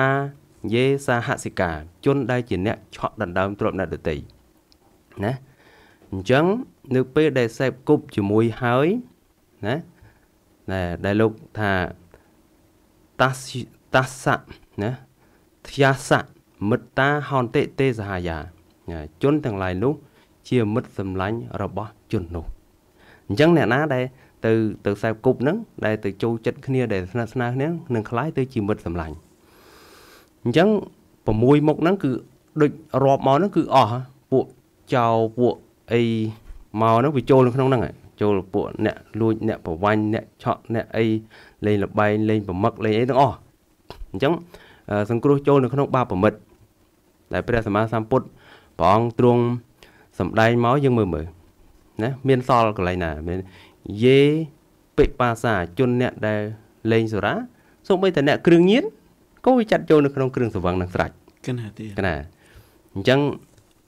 យេសាហសិកាជនដែលជាអ្នកឆក់ដណ្ដើមទ្រព្យអ្នកដទៃណាអញ្ចឹងនៅពេលដែលសេពគប់ជាមួយហើយណាដែលដែលលោកថាតាសតាសៈណាធ្យាសៈមិតតាហន្តិទេសហាយាជនទាំងឡាយនោះជាមិត្តសម្លាញ់របស់ជននោះអញ្ចឹងអ្នកណាដែលទៅទៅខ្សែគប់ហ្នឹងដែលទៅចូលចិត្តគ្នាដែលស្និទ្ធស្នាលគ្នានឹងคล้ายទៅជាមិត្តសម្លាញ់អញ្ចឹង6មុខហ្នឹងគឺដូចរាប់មកហ្នឹងគឺអស់ពួកចៅពួកអីមកហ្នឹងវាចូលក្នុងហ្នឹងចូល ពួកអ្នកលួចអ្នកប្រវាញ់អ្នកឆក់អ្នកអីលេងលបែងលេងប្រមឹកលេងអីទាំងអស់អញ្ចឹង សង្គ្រោះចូលនៅក្នុងបាបប្រមិត្តដែលព្រះសម្មាសម្ពុទ្ធព្រះអង្គទ្រង់សម្ដែងមកយើងមើលមើលណាមានសល់កន្លែងណាមានយេពិបាសាជនអ្នកដែលលេងសូរាសូម្បីតែអ្នកគ្រឿងញៀនក៏វាចាត់ចូលនៅក្នុងគ្រឿងស្រវឹងនឹងស្រាច់គណាទៀតគណាអញ្ចឹង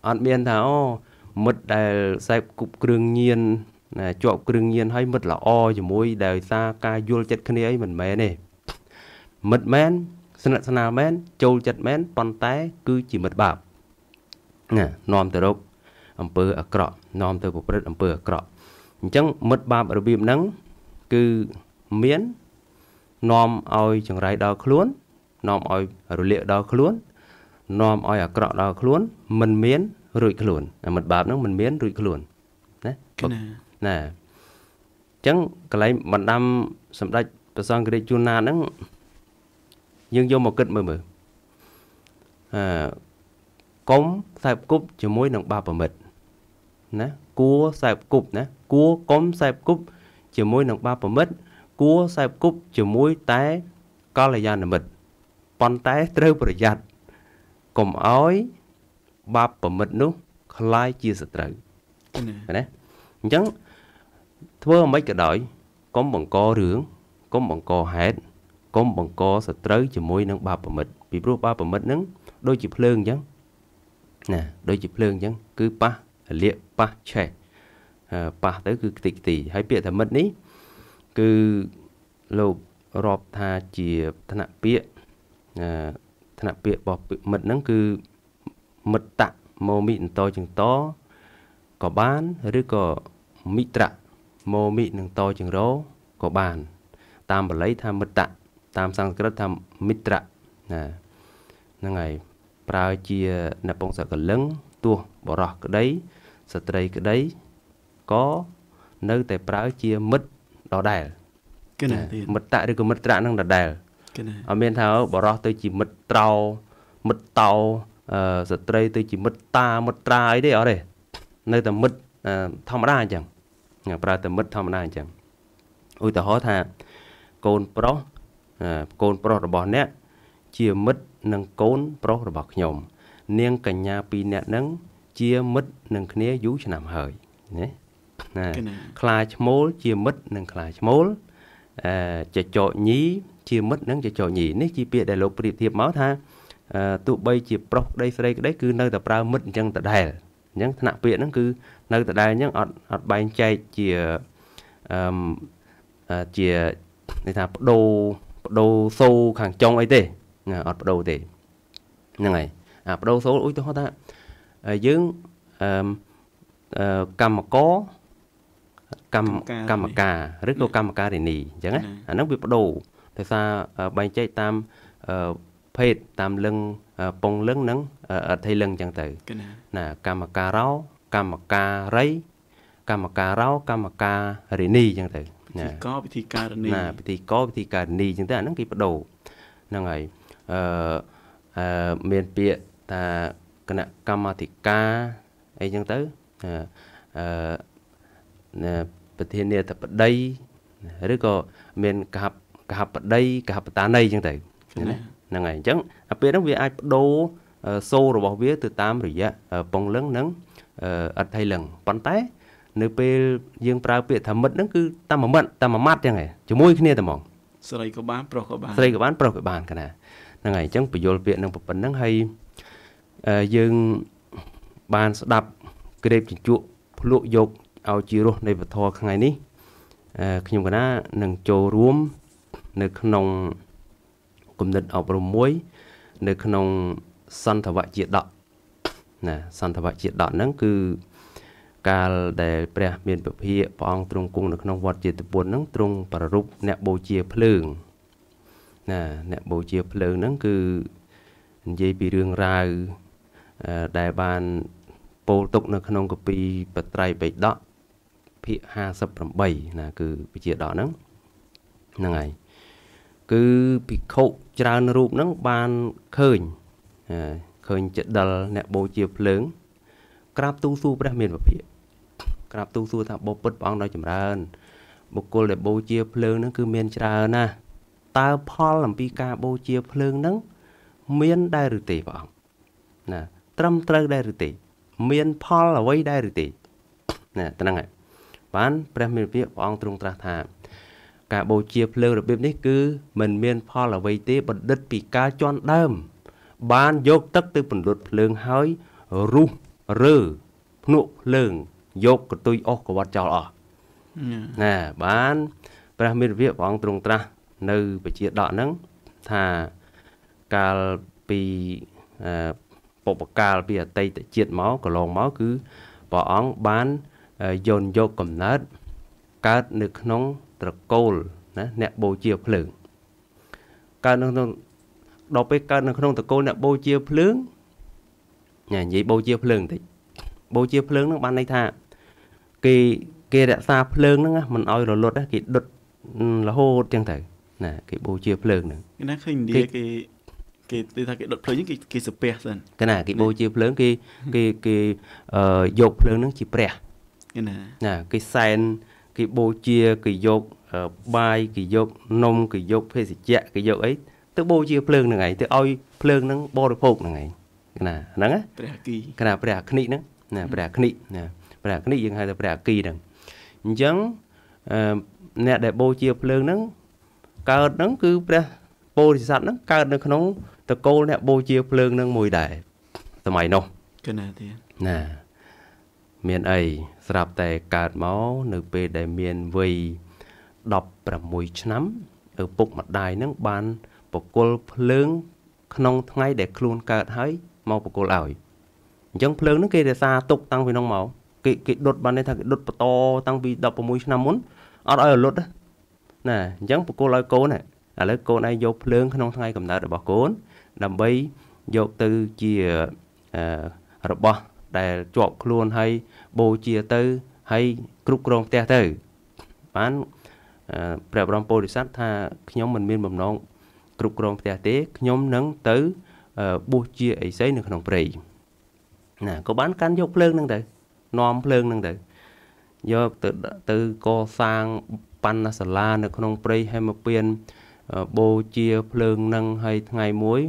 អត់មានថាអូមិត្តដែលសេពគប់គ្រឿងញៀនណាជាប់គ្រឿងញៀនហើយមិត្តល្អជាមួយដោយសារការយល់ចិត្តគ្នាអីមិនមែនទេមិត្តមែនស្និទ្ធស្នាលមែនចូលចិត្តមែនប៉ុន្តែ គឺជាមិត្តបាបណានាំទៅរកអំពើអាក្រក់នាំទៅប្រព្រឹត្តអំពើអាក្រក់អញ្ចឹងមិត្តបាបរបៀបហ្នឹងគឺមាននាំឲ្យ ចង្រៃដល់ខ្លួន នាំឲ្យរលាកដល់ខ្លួននាំឲ្យអាក្រក់ដល់ខ្លួនមិនមានរួចខ្លួនអាមិត្តបាបហ្នឹងមិនមានរួចខ្លួនណាណាអញ្ចឹងកន្លែងបណ្ដាំសម្ដេចព្រះសង្ឃរាជជួនណាហ្នឹងយើងយកមកគិតមើលមើលអឺកុំខ្សែគប់ជាមួយនឹងបាបប្រមិតណាគួរខ្សែបគប់ណាគួរកុំខ្សែបគប់ជាមួយនឹងបាបប្រមិតគួរខ្សែបគប់ជាមួយតែកល្យាណមិត្តប៉ុន្តែត្រូវប្រយ័ត្នកុំអោយបាបប្រមិតនោះคล้ายជាសត្រូវណាអញ្ចឹងធ្វើអ្វីក៏ដោយកុំបង្ករឿងកុំបង្កហេតុកុំបង្កសត្រូវជាមួយនឹងបាបប្រមិតពីព្រោះបាបប្រមិតហ្នឹងដូចជាភ្លើងអញ្ចឹងណាដូចជាភ្លើងអញ្ចឹងគឺប៉ះលាកប៉ះឆេះប៉ះទៅគឺខ្ទេចខ្ទីហើយពាក្យថាមិត្តនេះ គឺលោករាប់ថាជាឋានៈពាក្យឋានៈពាក្យរបស់មិត្តហ្នឹងគឺមិត្តតម៉ូមីអន្តជាងតក៏បានឬក៏មិត្រម៉ូមីនឹងតជាងរក៏បាន តាមបាលីថាមិត្តតាមសំស្ក្រឹតថាមិត្រណាហ្នឹងហើយប្រើជានពង្សកលឹងទោះបរោះក្តីស្ត្រីក្តីក៏នៅតែប្រើជាមិត្តដដែលគេណាទៀតមិត្តៈឬក៏មិត្តត្រៈនឹងដដែលគេណាអត់មានថាបរោះទៅជាមិត្តត្រោមិត្តតោស្ត្រីទៅជាមិត្តតាមិត្តត្រាអីទេអត់ទេនៅតែមិត្តធម្មតាអញ្ចឹងប្រើតែមិត្តធម្មតាអញ្ចឹងឧទាហរណ៍ថាកូនប្រុសកូនប្រុសរបស់អ្នកជាមិត្តនឹងកូន ប្រុសរបស់ខ្ញុំនាង កញ្ញា ពីរនាក់ហ្នឹងជាមិត្តនឹងគ្នាយូរឆ្នាំហើយណាណាខ្លាឈ្មោលជាមិត្តនឹងខ្លាឈ្មោលអឺចចកញីជាមិត្តនឹងចចកញីនេះជាពាក្យដែលលោកប្រៀបធៀបមកថាទោះបីជាប្រុសក្តីស្រីក្តីគឺនៅតែប្រើមិត្តអញ្ចឹងដដែលអញ្ចឹងថ្នាក់ពាក្យហ្នឹងគឺនៅដដែលអញ្ចឹងអត់អត់បែងចែកជាអឺជាគេថាបដូរបដូរសូខាងចុងអីទេអត់បដូរទេហ្នឹងហើយអាបដូរសូឧទាហរណ៍ថាយើងអឺកម្មកកម្មកម្មការឬក៏កម្មការិនីអញ្ចឹងណាអាហ្នឹងវាបដូរដោយសារបែងចែកតាមភេទតាមលឹងពងលឹងនិងអត្ថិលឹងអញ្ចឹងទៅណា កម្មការោ កម្មការីកម្មការោកម្មការិនីអញ្ចឹងទៅណា ពិធីកោពិធីការនីណាពិធីកោពិធីការនីអញ្ចឹងទៅអាហ្នឹងគេបដូរហ្នឹងហើយអឺមានពាក្យថាគណៈកម្មាធិការអីចឹងទៅអឺប្រធានាធិបតីឬក៏មានកហបកហបតីកហបតានីចឹងទៅណាហ្នឹងហើយអញ្ចឹងអាពេលហ្នឹងវាអាចបដូរសូររបស់វាទៅតាម រយៈពងលឹងនិងអត់ថៃលឹងប៉ុន្តែ នៅពេលយើងប្រើពាក្យថាមិត្តហ្នឹងគឺតាមមិត្តតាមម៉ាត់ចឹងហ៎ជាមួយគ្នាតែហ្មងស្រីក៏បានប្រុសក៏បានស្រីក៏បានប្រុសក៏បានគណាហ្នឹងហើយអញ្ចឹងបញ្យលពាក្យនឹងប៉ុណ្្នឹងហើយយើងបានស្ដាប់ក្រេបជញ្ជក់ ភ្លក់យកឲ្យជារសនៃវធរថ្ងៃនេះខ្ញុំកណានឹងចូលរួម នៅក្នុងគំនិតអប់រំមួយនៅក្នុងសន្តវជាដកណា សន្តវជាដកហ្នឹងគឺកាលដែលព្រះ មានពភាកព្រះអង្គទ្រង់គង់នៅក្នុងវត្តចេតពុនហ្នឹងទ្រង់ប្ររូបអ្នកបូជាភ្លើង ណា អ្នកបូជាភ្លើងហ្នឹងគឺនិយាយពីរឿងរ៉ាវដែលបានពោលទុកនៅក្នុងកពីបត្រៃបេដកភាគ58ណា គឺវិជាដកហ្នឹងហ្នឹងហើយគឺភិក្ខុច្រើនរូបហ្នឹងបានឃើញឃើញចិត្តដិលអ្នកបូជា ភ្លើងក្រាបទូលសួរព្រះមានពភិក្រាបទូលសួរថាបពុតព្រះអង្គដ៏ចម្រើនបុគ្គលដែលបូជាភ្លើងហ្នឹងគឺមានច្រើនណាស់តើផលអំពីការបូជាភ្លើងហ្នឹងមានដែរឬទេព្រះអង្គណាត្រឹមត្រូវដែរឬទេ មានផលអ្វីដែរឬទេណាហ្នឹងហើយបានព្រះមេរៀបព្រះអង្គទ្រង់ត្រាស់ថា ការបូជាភ្លើងរបៀបនេះគឺมันមាន ផលអ្វីទេបណ្ឌិតពីការជន់ដើម បានយកទឹកទៅពន្លត់ភ្លើងហើយរុះរើភ្នក់ភ្លើងយកកតុយអស់កវាត់ចោលអស់ណាបានព្រះមេរវៈព្រះអង្គទ្រង់ត្រាស់នៅពជាដកហ្នឹងថាកាលពីបុព្វកាលពីអតីតជាតិមកកន្លងមកគឺព្រះអង្គបានយន់យកកំណើតកើតនៅក្នុងត្រកូលណាអ្នកបូជាភ្លើងកើតនៅក្នុងដល់ពេលកើតនៅក្នុងត្រកូលអ្នកបូជាភ្លើងញ៉ានិយាយបូជាភ្លើងតិចបូជាភ្លើងនឹងបានន័យថាគេគេរក្សាភ្លើងហ្នឹងមិនឲ្យរលត់គេដុតរហូតចឹងទៅណាគេបូជាភ្លើងហ្នឹងគេណាឃើញឥណ្ឌាគេគេនិយាយថាគេដុតភ្លើងគេគេសាពះសិនកណាគេបូជាភ្លើងគេគេគេយកភ្លើងហ្នឹងជាព្រះកណាណា គេសែនគេបូជាគេយកបាយគេយកนมគេយកភេសជ្ជៈគេយកអីទៅបូជាភ្លើងហ្នឹងឯងទៅឲ្យភ្លើងហ្នឹងបរិភោគហ្នឹងឯងណាហ្នឹងព្រះអគិកណាព្រះអគ្និហ្នឹងណាព្រះអគ្និណាព្រះអគ្និយើងហៅថាព្រះអគិហ្នឹងអញ្ចឹងអ្នកដែលបូជាភ្លើងហ្នឹងកើតហ្នឹងគឺព្រះពោធិសត្វហ្នឹងកើតនៅក្នុងតកូលអ្នកបូជាភ្លើងនឹងមួយដែរសម័យនោះគណាទៀតណាមានអីស្រាប់តែកើតមកនៅពេលដែលមានវ័យ16ឆ្នាំឪពុកម្ដាយនឹងបានបកគលភ្លើង ក្នុងថ្ងៃដែលខ្លួនកើតហើយមកបកគលឲ្យអញ្ចឹងភ្លើងនឹងគេរក្សាទុកតាំងពីនោះមកគេគេដុតបានន័យថាគេដុតបន្តតាំងពី16ឆ្នាំមុនអត់ឲ្យរលត់ណាអញ្ចឹងបកគលឲ្យកូនឥឡូវកូនឯងយកភ្លើងក្នុងថ្ងៃកំណើតរបស់កូនដើម្បីយកទៅជារបស់ដែលជាប់ខ្លួនហើយបូជាទៅហើយគ្រប់គ្រងផ្ទះទៅ បានព្រះបរមពោធិសត្វថាខ្ញុំមិនមានបំណងគ្រប់គ្រងផ្ទះទេខ្ញុំនឹងទៅបួសជាអីសីនៅក្នុងព្រៃណាក៏បានកាន់យកភ្លើងហ្នឹងទៅនាំភ្លើងហ្នឹងទៅ យកទៅទៅកសាងបណ្ណសាលានៅក្នុងព្រៃហេមពៀនបូជាភ្លើងនឹងហើយថ្ងៃមួយ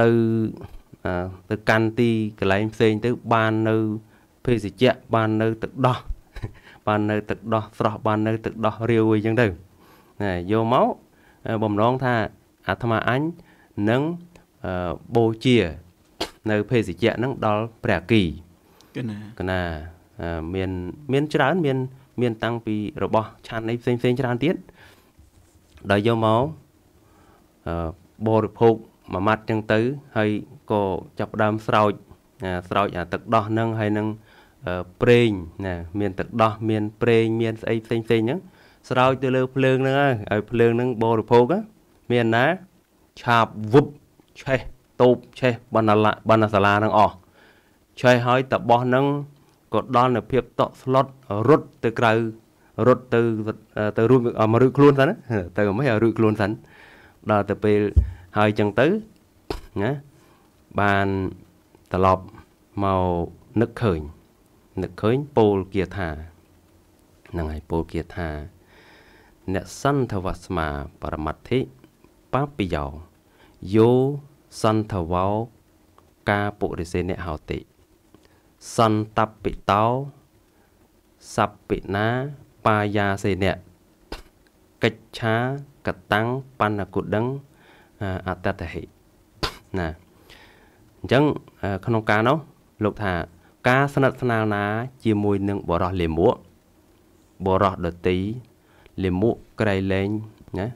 ទៅទៅកាន់ទីកន្លែងផ្សេងទៅបាននៅភេសជ្ជៈបាននៅទឹកដោះបាននៅទឹកដោះស្រស់បាននៅទឹកដោះរាវអីចឹងទៅណែយកមកបំណងថាអាត្មាអញនឹងបូជា នៅភេសជ្ជៈហ្នឹងដល់ព្រះគីកណាកណាមាន មាន ច្រើន មាន មាន តាំងពីរបស់ ឆានអីផ្សេងផ្សេងច្រើន ទៀតដល់យកមកបរិភោគមួយម៉ាត់ចឹងទៅហើយក៏ចាប់ដើមស្រោចស្រោចអាទឹកដោះហ្នឹងហើយនឹងប្រេងណាមានទឹកដោះមានប្រេងមានស្អីផ្សេងផ្សេងហ្នឹងស្រោចទៅលើភ្លើងហ្នឹងហើយភ្លើងហ្នឹងបរិភោគមានណាឆាបវឹបឆេះតូបឆេះបណ្ណាឡាបណ្ណាសាលាហ្នឹងអស់ឆេះហើយតបោះហ្នឹងក៏ដល់នៅភាពតក់ស្លុតរត់ទៅក្រៅរត់ទៅទៅរួចមករួចខ្លួនសិនទៅមិនឲ្យរួចខ្លួនសិនដល់ទៅពេលហើយចឹងទៅណាបានត្រឡប់មកនឹកឃើញនឹកឃើញពោលគាថាហ្នឹងហើយពោលគាថា អ្នកសន្ធវស្មាប្រមត្ថិបបិយោយោសន្ធវោកាពុរិសេអ្នកហោតិសន្តបិតោសព្ពិណាបាយាសេនៈកិច្ឆាកតាំងបណ្ណគុដឹងអតតហិណាអញ្ចឹងក្នុងការនោះលោកថាការស្និទ្ធស្នាលណា ជាមួយនឹងបរោះលេមួកបរោះដតីលេមួកក្រៃលែងណា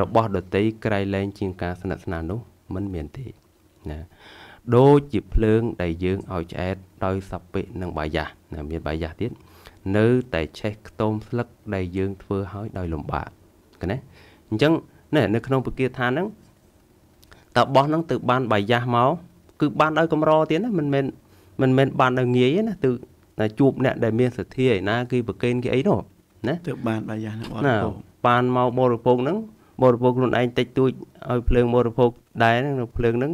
របស់ដតីក្រៃលែងជាងការស្និទ្ធស្នាលនោះមិនមានទេណាដូចជាភ្លើងដែលយើងឲ្យឆ្អែតដោយសពិនឹងបាយាណាមានបាយាទៀតនៅតែឆេះខ្ទមស្លឹកដែលយើងធ្វើឲ្យដោយលំបាកឃើញទេអញ្ចឹងនេះនៅក្នុងពាក្យថាហ្នឹងតើបោះហ្នឹងទៅបានបាយយ៉ាស់មកគឺ បានដោយកម្រទៀតណាមិនមែនមិនមែនបានដោយងាយទេណាទៅជួបអ្នកដែលមានសទ្ធាឯណាគឺប្រកេនគេអីនោះណាទៅបានបាយយ៉ាស់ហ្នឹងបងណាបានមកបរិភោគហ្នឹងបរិភោគខ្លួនឯងតិចតួចឲ្យភ្លើងបរិភោគដែរហ្នឹងភ្លើងហ្នឹង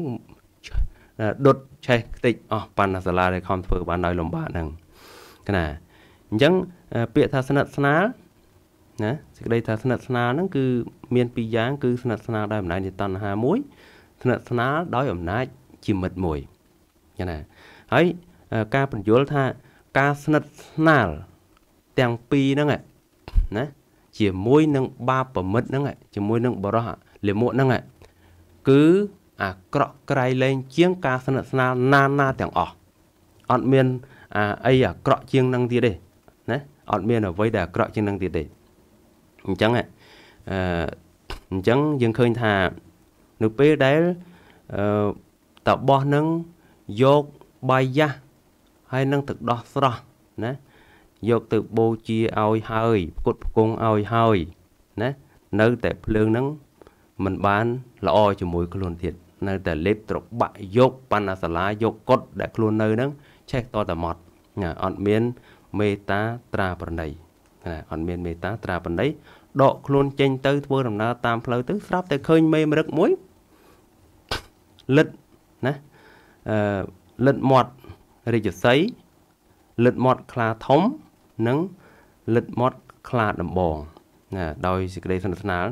ដុតឆេះតិចអស់បណ្ណាសាលាដែលខំធ្វើ បានដោយលំបាកហ្នឹងណាអញ្ចឹងពាក្យថាស្និទ្ធស្នាលណាសេចក្តីថាស្និទ្ធស្នាលហ្នឹងគឺមានពីរយ៉ាងគឺស្និទ្ធស្នាលដោយអំណាចនៃតណ្ហាមួយស្និទ្ធស្នាលដោយអំណាចជាមិត្តមួយចឹងណាហើយការបញ្យល់ថាការស្និទ្ធស្នាលទាំងពីរហ្នឹងណាជាមួយនឹងបាបប្រមិតហ្នឹងជាមួយនឹងបរោះលាមកហ្នឹងគឺអាក្រក់ក្រៃលែងជាងការស្និទ្ធស្នាលណាណាទាំងអស់អត់មានអីអាក្រក់ជាងនឹងទៀតទេអត់មានអ្វីដែលអាក្រក់ជាងនឹងទៀតទេអញ្ចឹងអឺអញ្ចឹងយើងឃើញថានៅពេលដែលអឺតបោះនឹងយកបាយយ៉ាស់ហើយនឹងទឹកដោះស្រស់ណាយកទៅបូជាឲ្យហើយគុតផ្គងឲ្យហើយណានៅតែភ្លើងនឹងมันបានល្អជាមួយខ្លួនទៀតនៅតែលេបត្របាក់យកបណ្ណាសាលាយកកុតដែលខ្លួននៅនឹងឆេះតតម៉ត់ណាអត់មានមេតាត្រាប្រណីណាអត់មានមេតាត្រាប្រណីដក ខ្លួនចេញ ទៅធ្វើដំណើរតាមផ្លូវទៅស្រាប់តែឃើញមេមរឹកមួយលិតណាអឺលិតមាត់រាជសីលិតមាត់ខ្លាធំ និងលិតមាត់ខ្លាដំបង ណាដោយសេចក្តីសន្និដ្ឋាន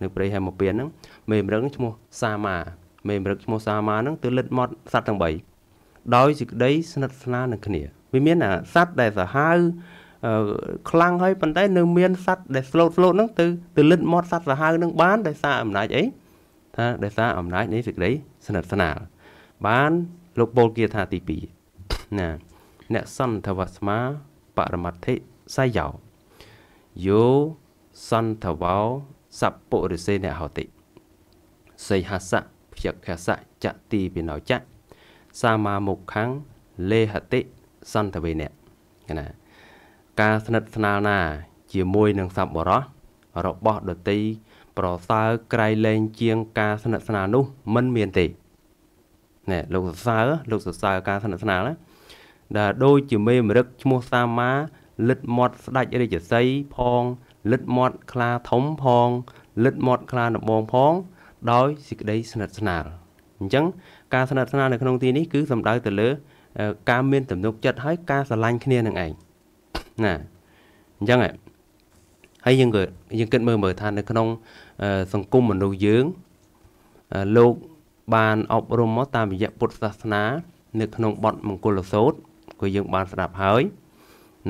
នៅ ព្រៃហែមពៀនហ្នឹងមេមរឹកឈ្មោះសាមាមេមរឹកឈ្មោះសាមាហ្នឹងទៅលិតមាត់សត្វទាំង3ដោយសេចក្តីស្និទ្ធស្នាលនឹងគ្នាវាមានអាសត្វដែលសាហាវខ្លាំងហើយប៉ុន្តែនៅមានសត្វដែលស្លូតស្លូតហ្នឹងទៅទៅលិតមាត់សត្វសាហាវហ្នឹងបានដោយសារអំណាចអីថាដោយសារអំណាចនៃសេចក្តីស្និទ្ធស្នាលបានលោកពលគាថាទី2ណាអ្នកសន្ធវស្មាបរមត្ថិសយោយោសន្ធវោសពុរិសេអ្នកហតិសីហសៈភយខសៈចតិវិណោចៈសាមាមុខੰលេហតិសន្តវេណៈណា ការស្និទ្ធស្នាលណា ជាមួយនឹងសពបរោះរបស់ដតីប្រសើរក្រៃលែងជាង ការស្និទ្ធស្នាលនោះមិនមានទេណែលោកសរសើរលោកសរសើរការស្និទ្ធស្នាលណាដែលដូចជាមេមរឹកឈ្មោះសាមាលិតមាត់ស្ដាច់រាជសីផង លិតមាត់ខ្លាធំផង លិតមាត់ខ្លាដំបងផងដោយសេចក្តីស្និទ្ធស្នាលអញ្ចឹងការស្និទ្ធស្នាលនៅក្នុងទីនេះគឺសំដៅទៅលើការមានទំនុកចិត្តហើយ ការស្រឡាញ់គ្នានឹងឯងណាអញ្ចឹងហើយយើងក៏យើងគិតមើលមើលថា នៅ ក្នុងសង្គមមនុស្សយើងលោកបានអប់រំមកតាមរយៈពុទ្ធសាសនា នៅក្នុងបទមង្គលសូត្រក៏យើងបានស្ដាប់ហើយ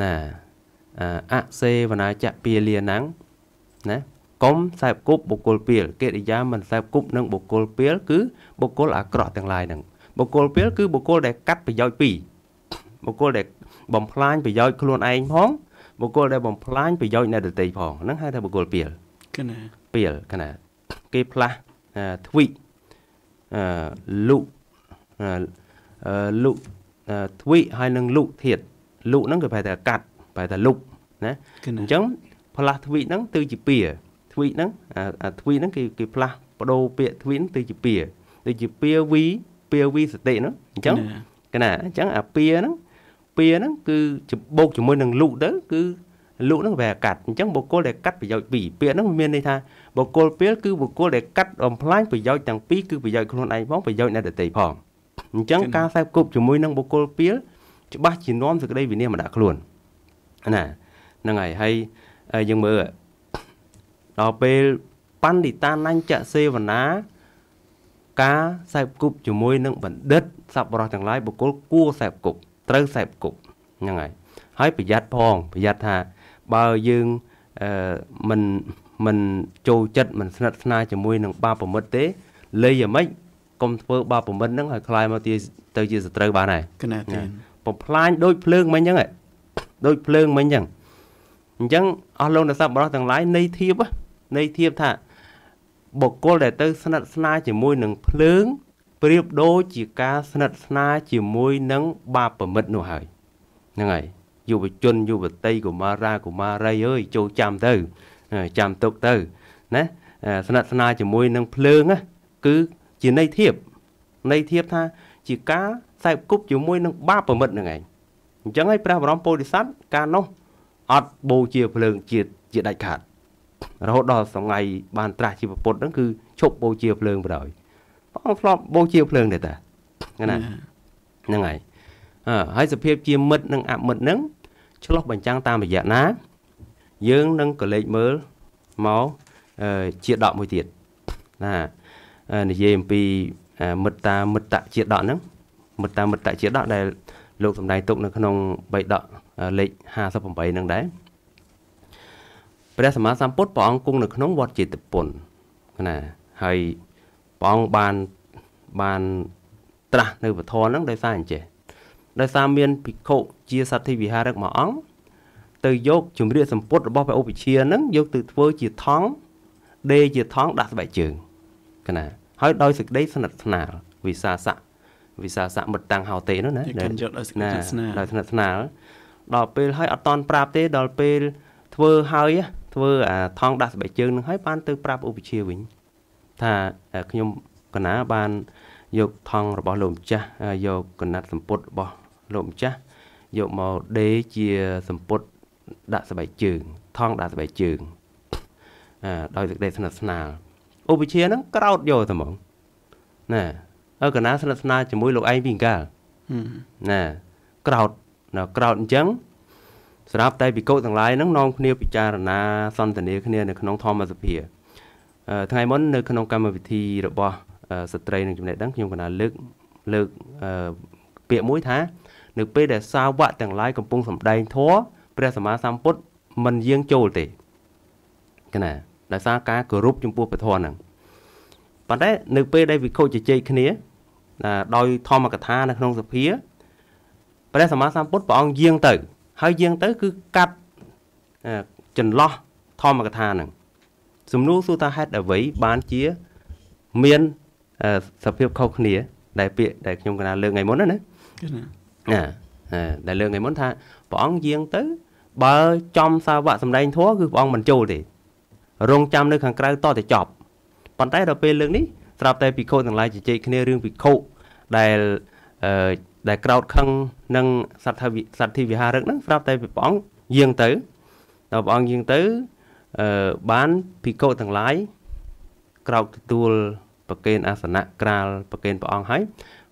ណាអសេវនាចៈពាលាណੰងណាកុំសែបគប់បុគ្គលពាលកិរិយាមិនសែបគប់នឹងបុគ្គលពាលគឺបុគ្គលអាក្រក់ទាំងឡាយហ្នឹងបុគ្គលពាលគឺបុគ្គលដែលកាត់ប្រយោជន៍ពីរបុគ្គលដែលបំផ្លាញប្រយោជន៍ខ្លួនឯងផងបុគ្គលដែលបំផ្លាញប្រយោជន៍អ្នកដទៃផងហ្នឹងហៅថាបុគ្គលពាលគណាពាលគណាគេផ្លាស់ទ្វីអឺលុលុទ្វីហើយនឹងលុធាតលុហ្នឹងគឺប្រែថាកាត់ប្រែថាលុបណាអញ្ចឹងផ្លាស់ទ្វីហ្នឹងទៅជាពាទ្វីហ្នឹងអាទ្វីហ្នឹងគេគេផ្លាស់បដូរពាក្យទ្វីហ្នឹងទៅជាពាទៅជាពាវីពាវីសតិហ្នឹងអញ្ចឹងកណាអញ្ចឹងអាពាហ្នឹងពាហ្នឹងគឺបូកជាមួយនឹងលុទៅគឺលុហ្នឹងវាកាត់អញ្ចឹងបុគ្គលដែលកាត់ប្រយោជន៍ពីរពាក្យហ្នឹងមានន័យថាបុគ្គលពាលគឺបុគ្គលដែលកាត់បំផ្លាញប្រយោជន៍ទាំងពីរគឺប្រយោជន៍ខ្លួនឯងផងប្រយោជន៍អ្នកដទៃផងអញ្ចឹងការសែបគប់ជាមួយនឹងបុគ្គលពាលច្បាស់ជានាំសេចក្តីវិនិច្ឆ័យមកដាក់ខ្លួនណាហ្នឹងហើយហើយយើងមើលដល់ពេលបណ្ឌិតានញ្ញចសេវនាការសែបគប់ជាមួយនឹងបណ្ឌិតសប្បុរសទាំងឡាយបុគ្គលគួរសែបគប់ត្រូវសែបគប់ហ្នឹងហើយហើយប្រយ័ត្នផងប្រយ័ត្នថា បើយើងអឺមិនមិនចូលចិត្តមិនស្និទ្ធស្នាលជាមួយនឹងបាបប្រមិតទេលេយ៉ាងម៉េចកុំធ្វើបាបប្រមិតហ្នឹងឲ្យคลายមកទៅជាសត្រូវបានហើយកណាទៀតបំផ្លាញដូចភ្លើងមិញអញ្ចឹងដូចភ្លើងមិញអញ្ចឹងអញ្ចឹងអស់លោកអ្នកសប្បុរសទាំងឡាយនៃធៀបនៃធៀបថាបុគ្គលដែលទៅស្និទ្ធស្នាលជាមួយនឹងភ្លើង ប្រៀបដូចជាការស្និទ្ធស្នាលជាមួយនឹងបាបប្រមិតនោះហើយហ្នឹងហើយយុវជនយុវតីកុមារាកុមារីអើយចូលចាំទៅចាំទុកទៅណាស្និទ្ធស្នាលជាមួយនឹងភ្លើងគឺជាន័យធៀបន័យធៀបថាជាការខ្សែគប់ជាមួយនឹងបាបប្រមិតហ្នឹងឯងអញ្ចឹងហើយព្រះបរមពោធិសត្វកាលនោះអត់បូជា ភ្លើងជាតិជាដាច់ខាតរហូតដល់ថ្ងៃបានត្រាស់ជីវពុទ្ធហ្នឹងគឺឈប់បូជាភ្លើងបណ្ដោយព្រះអង្គធ្លាប់បូជាភ្លើងដែរតាណាហ្នឹងហើយអឺហើយសភាព ជាមិត្តនិងអមិត្តហ្នឹងឆ្លោះបញ្ចាំងតាមរយៈណាយើងនឹងក៏លេចមើលមកជាដកមួយទៀតណានិយាយអំពីមិត្តតាមិត្តជាដកហ្នឹងមិត្តតាមិត្តជាដកដែលលោកសម្ដែងទុក នៅក្នុងបៃដកលេខ58ហ្នឹងដែរព្រះសម្មាសម្ពុទ្ធព្រះអង្គគង់នៅក្នុងវត្តចេតពុនណាហើយព្រះអង្គបានបានត្រាស់នៅពធហ្នឹងដោយសារអញ្ចេះដោយសារមានភិក្ខុជាសទ្ធិវិហារឹកមួយអង្គទៅយកជំរាកសម្ពុទ្ធរបស់ព្រះឧបជាហ្នឹងយកទៅធ្វើជាថងដេជាថងដាក់ស្បែកជើងណា ហើយដោយសេចក្តីស្និទ្ធស្នាលវិសាសៈវិសាសៈមិត្តតាំងហោទេនោះណាគេយកដោយសេចក្តីស្និទ្ធស្នាលដល់ពេលហើយអត់តន់ប្រាប់ទេ ដល់ពេលធ្វើហើយធ្វើអាថងដាក់ស្បែកជើងនឹងហើយបានទៅប្រាប់ឧបជាវិញថាខ្ញុំកណាបានយកថងរបស់លោកម្ចាស់យកកណាត់សម្ពុតរបស់លោកម្ចាស់យកមកដេជាសម្ពុតដាក់ស្បែកជើងថងដាក់ស្បែកជើងអាដោយសេចក្តីស្និទ្ធស្នាលឧបជាហ្នឹងក្រោតយកតែហ្មងណាអើកណាស្និទ្ធស្នាលជាមួយលោកឯងពីកាលណាក្រោតណាក្រោតអញ្ចឹងស្រាប់តែពិកុទាំងឡាយហ្នឹងនាំគ្នាពិចារណាសន្ទនា គ្នានៅក្នុងធម្មសភាថ្ងៃមុននៅក្នុងកម្មវិធីរបស់ស្ត្រីនឹងចំណេះដឹងខ្ញុំកណាលើកលើកពាក្យមួយថា នៅ ពេលដែលសាវកទាំងឡាយកំពុង សម្ដែងធម៌ព្រះសម្មាសម្ពុទ្ធមិនយាងចូលទេកណាដោយសារការគោរពចំពោះព្រះធម៌ហ្នឹងប៉ុន្តែនៅពេលដែលវិខូចជជែកគ្នាដោយធម្មកថានៅក្នុងសភាព្រះសម្មាសម្ពុទ្ធព្រះអង្គយាងទៅហើយយើងទៅគឺកាត់ចន្លោះធម្មកថាហ្នឹងសំណួរសួរថាហេតុអ្វីបានជាមានសភាពខុសគ្នា ដែល ពាក្យដែលខ្ញុំកណាលើកថ្ងៃមុនណាណាដែលលើកថ្ងៃមុនថាព្រះអង្គយាងទៅ បើ ចំសាវកសម្ដែងធัวគឺព្រះអង្គមិនចូលទេរងចាំនៅ ខាងក្រៅតតែចប់ប៉ុន្តែដល់ពេលលើកនេះស្រាប់តែភិក្ខុទាំងឡាយជជែកគ្នារឿងភិក្ខុដែលដែលក្រោតខឹងនឹងសត្វសត្វវិហារឹកហ្នឹងស្រាប់តែព្រះអង្គយាងទៅដល់ព្រះអង្គយាងទៅអឺបានភិក្ខុទាំងឡាយក្រោកទទួលប្រគេនអាសនៈក្រាលប្រគេនព្រះអង្គហើយ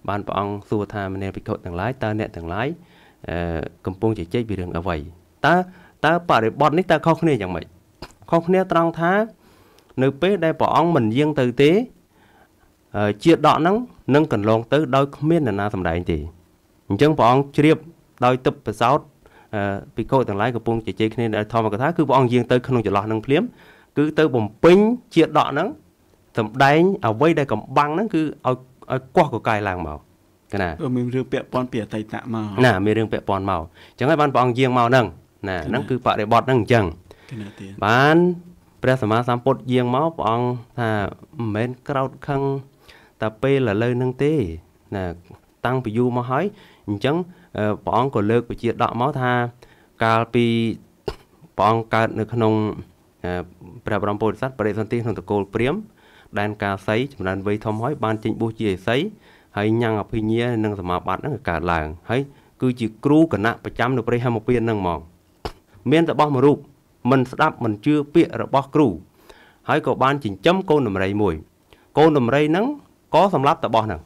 បានព្រះអង្គសួរថាមនាភិក្ខុទាំងឡាយតើអ្នកទាំងឡាយអឺកំពុងជជែកពីរឿងអ្វីតើតើបរិបទនេះតើខុសគ្នាយ៉ាងម៉េចខុសគ្នាត្រង់ថា នៅពេលដែលព្រះអង្គមិនយាងទៅទេជាដកហ្នឹងនឹងកន្លងទៅដោយគ្មាននរណាសម្ដែងទេអញ្ចឹងព្រះអង្គជ្រាបដោយទឹកប្រសោតពីកោទាំងឡាយកំពុងជជែកគ្នានៅធម្មកថាគឺព្រះអង្គយាងទៅក្នុងចន្លោះនឹងភ្លាមគឺទៅបំពេញជាដកហ្នឹងសម្ដែងអ្វីដែលកំបាំងហ្នឹងគឺឲ្យឲ្យកោះកកាយឡើងមកណាមានរឿងពាក់ព័ន្ធពីអតីតមកណាមានរឿងពាក់ព័ន្ធមកអញ្ចឹងហើយបានព្រះអង្គយាងមកហ្នឹងណាហ្នឹងគឺបរិបត្តិហ្នឹងអញ្ចឹងបានព្រះសម្មាសម្ពុទ្ធយាងមកព្រះអង្គថាមិនមែនក្រោតខឹងតែពេលឥឡូវហ្នឹងទេណាតាំងពីយូរមកហើយអញ្ចឹងព្រះអង្គក៏លើកពជាដកមកថាកាលពីព្រះអង្គកើតនៅក្នុងព្រះបរមពុទ្ធសាសន៍បរិសន្ធិក្នុងតកូលព្រាមដែនកាសីចម្រើនវ័យធំហើយ បានចេញបុស្សជាឥសីហើយញ៉ាំងអភិញ្ញានិងសមាបត្តិហ្នឹងកើតឡើងហើយគឺជាគ្រូគណៈប្រចាំនៅព្រះហមពៀនហ្នឹងហ្មងមានតែបោះមួយរូបមិនស្ដាប់មិនជឿពាក្យរបស់គ្រូ ហើយក៏បានចិញ្ចឹមកូនដំរីមួយកូនដំរីហ្នឹងក៏សម្លាប់តបោះហ្នឹង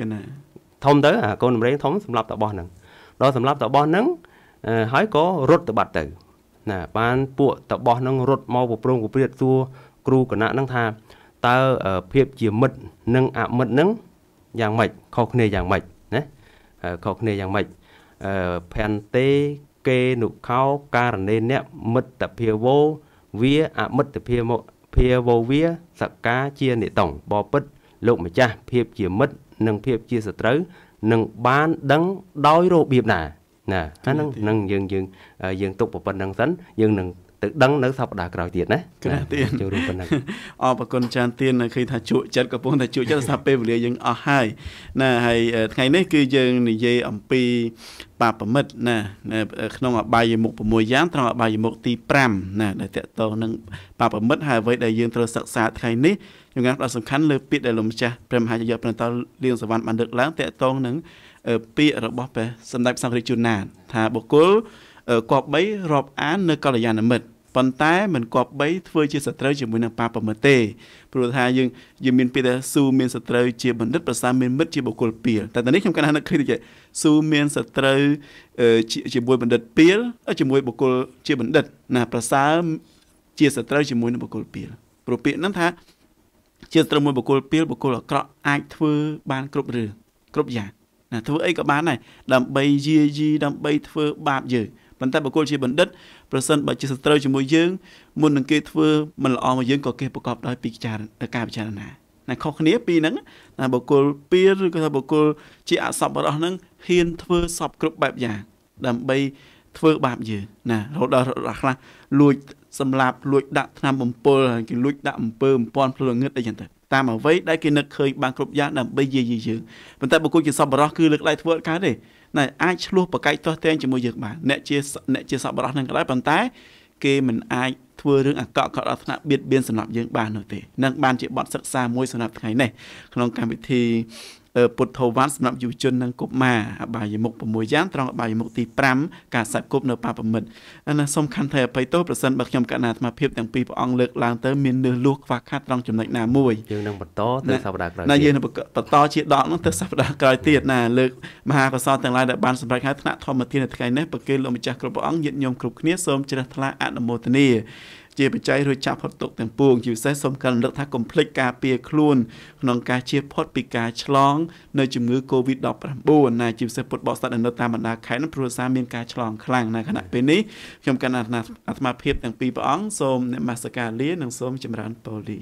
គណៈធំទៅអាកូនដំរីធំសម្លាប់ តបោះហ្នឹងដល់សម្លាប់តបោះហ្នឹងហើយក៏រត់ទៅបាត់ទៅ ណា បាន ពួកតបោះហ្នឹងរត់មកប្រព្រឹត្តគព្រាតសួរគ្រូគណៈហ្នឹងថាតើភាពជាមិត្តនិងអមិត្តហ្នឹងយ៉ាងម៉េចខុសគ្នាយ៉ាងម៉េចណាខុសគ្នាយ៉ាងម៉េចផែនទេគេនុខោការណេអ្នកមិត្តភាវោវាអមិត្តភាវភាវោវា សកាជានិតងបបិទ្ធលោកម្ចាស់ភាពជាមិត្តនិងភាពជាសត្រូវនឹងបានដឹងដោយរបៀបណា ណាអាហ្នឹងនឹងយើងយើងយើងទុកប្រព័ន្ធហ្នឹងសិនយើងនឹងទៅដឹងនៅសប្តាហ៍ក្រោយទៀតណាគឺទៀនចូលរួមប៉ុណ្ណឹងអរគុណចានទៀនឃើញថាជក់ចិត្តកំពុងតែជក់ចិត្តសារពេលវេលាយើងអស់ហើយណាហើយថ្ងៃនេះគឺយើងនិយាយអំពីបាបមិត្តណាក្នុងអបាយមុខ6យ៉ាងត្រង់អបាយមុខទី5ណាដែលតកតនឹងបាបមិត្តហើយអ្វីដែលយើងត្រូវសិក្សា ថ្ងៃនេះខ្ញុំងាក់ដល់សំខាន់លើពាក្យដែលលោកម្ចាស់ព្រះមហាជយៈព្រះតលៀងសវណ្ណបានលើកឡើងតកតងនឹងពាក្យរបស់ព្រះសម្ដេចសង្ឃរាជជួនណាតថាបុគ្គលគប្បីរាប់អាននៅកល្យាណមិត្តប៉ុន្តែមិនគប្បីធ្វើជាសត្រូវជាមួយនឹងប៉ាប្រមើទេព្រោះថាយើងយើងមានពាក្យថាស៊ូមានសត្រូវជាបណ្ឌិតប្រសាមានមិត្តជាបុគ្គលពីលតែតនេះខ្ញុំគិតថានឹកឃើញថាស៊ូមានសត្រូវជាមួយបណ្ឌិតពីលជាមួយបុគ្គលជាបណ្ឌិត ណា ប្រសាជាសត្រូវជាមួយនឹងបុគ្គលពីលព្រោះពាក្យហ្នឹងថាជាសត្រូវមួយបុគ្គលពីលបុគ្គលអាក្រក់អាចធ្វើ បាន គ្រប់រឿងគ្រប់យ៉ាងណាធ្វើអីក៏បានដែរដើម្បីយាយីដើម្បីធ្វើបាបយើងប៉ុន្តែបុគ្គលជាបណ្ឌិតប្រសិនបើជាសត្រូវជាមួយយើងមុននឹងគេធ្វើមិនល្អមកយើងក៏គេប្រកបដោយពីចារការពិចារណាណាខុសគ្នាពីហ្នឹងណាបុគ្គលពៀរឬក៏ថាបុគ្គលជាអសពរបស់ហ្នឹងហ៊ានធ្វើសពគ្រប់បែបយ៉ាងដើម្បីធ្វើបាបយើងណារហូតដល់ខ្លះលួច សម្លាប់លួច ដាក់ថ្នាំបំពុលគេលួចដាក់អំពើបំពន់ភ្លងងឹតអីចឹងទៅតាមអ្វីដែលគេនឹកឃើញបានគ្រប់យ៉ាងដើម្បីយាយីយើងប៉ុន្តែបុគ្គលជាសប្បុរសគឺលើកដៃធ្វើអត់កើតទេណែអាចឆ្លោះប្រកែកទាស់ទែងជាមួយយើងបានអ្នកជាអ្នកជាសប្បុរសនឹងក៏ដោយប៉ុន្តែគេមិនអាចធ្វើរឿងអាក្រក់ក៏ដល់ថ្នាក់បៀតបៀនសម្រាប់យើងបាននោះទេនឹងបានជាបទសិក្សាមួយសម្រាប់ថ្ងៃនេះក្នុងកម្មវិធីពុទ្ធោវត្តសម្រាប់យុវជននិងកុមារអបាយមុខ6យ៉ាងត្រង់អបាយមុខទី5ការសាប់គប់នៅបាបមិត្តណាសំខាន់ថាអបិទោប្រសិនបើខ្ញុំកណ្ណាអាត្មាភាពទាំងពីរព្រះអង្គលើកឡើងទៅមាននឿលួសខ្វះខាតត្រង់ចំណុចណាមួយយើងនឹងបន្តទៅសប្តាហ៍ក្រោយណាយើងនឹងបន្តជាដកនោះទៅសប្តាហ៍ក្រោយទៀតណាលើកមហាកុសលទាំងឡាយដែលបានសម្រេចហើយថ្នាក់ធម្មទាននៅថ្ងៃនេះប្រគេនលោកម្ចាស់គ្រប់ព្រះអង្គញាតិញោមគ្រប់គ្នាសូមជ្រះថ្លាអនុមោទនាជាបច្ច័យរួចចាក់ផុតទុកទាំងពួងជាពិសេសសូមកលនឹកថាកុំភ្លេចការពារខ្លួនក្នុងការជៀសផុតពីការឆ្លង នៅជំងឺ Covid-19 ណាជាពិសេសពុតបោះសត្វនៅតាមបណ្ដាខេត្តនោះព្រោះសារមានការឆ្លងខ្លាំងណាខណៈពេលនេះខ្ញុំកណ្ដាអាត្មាភាពទាំងពីរព្រះអង្គសូមអ្នកមាសកាលានិងសូមចម្រើនពរលា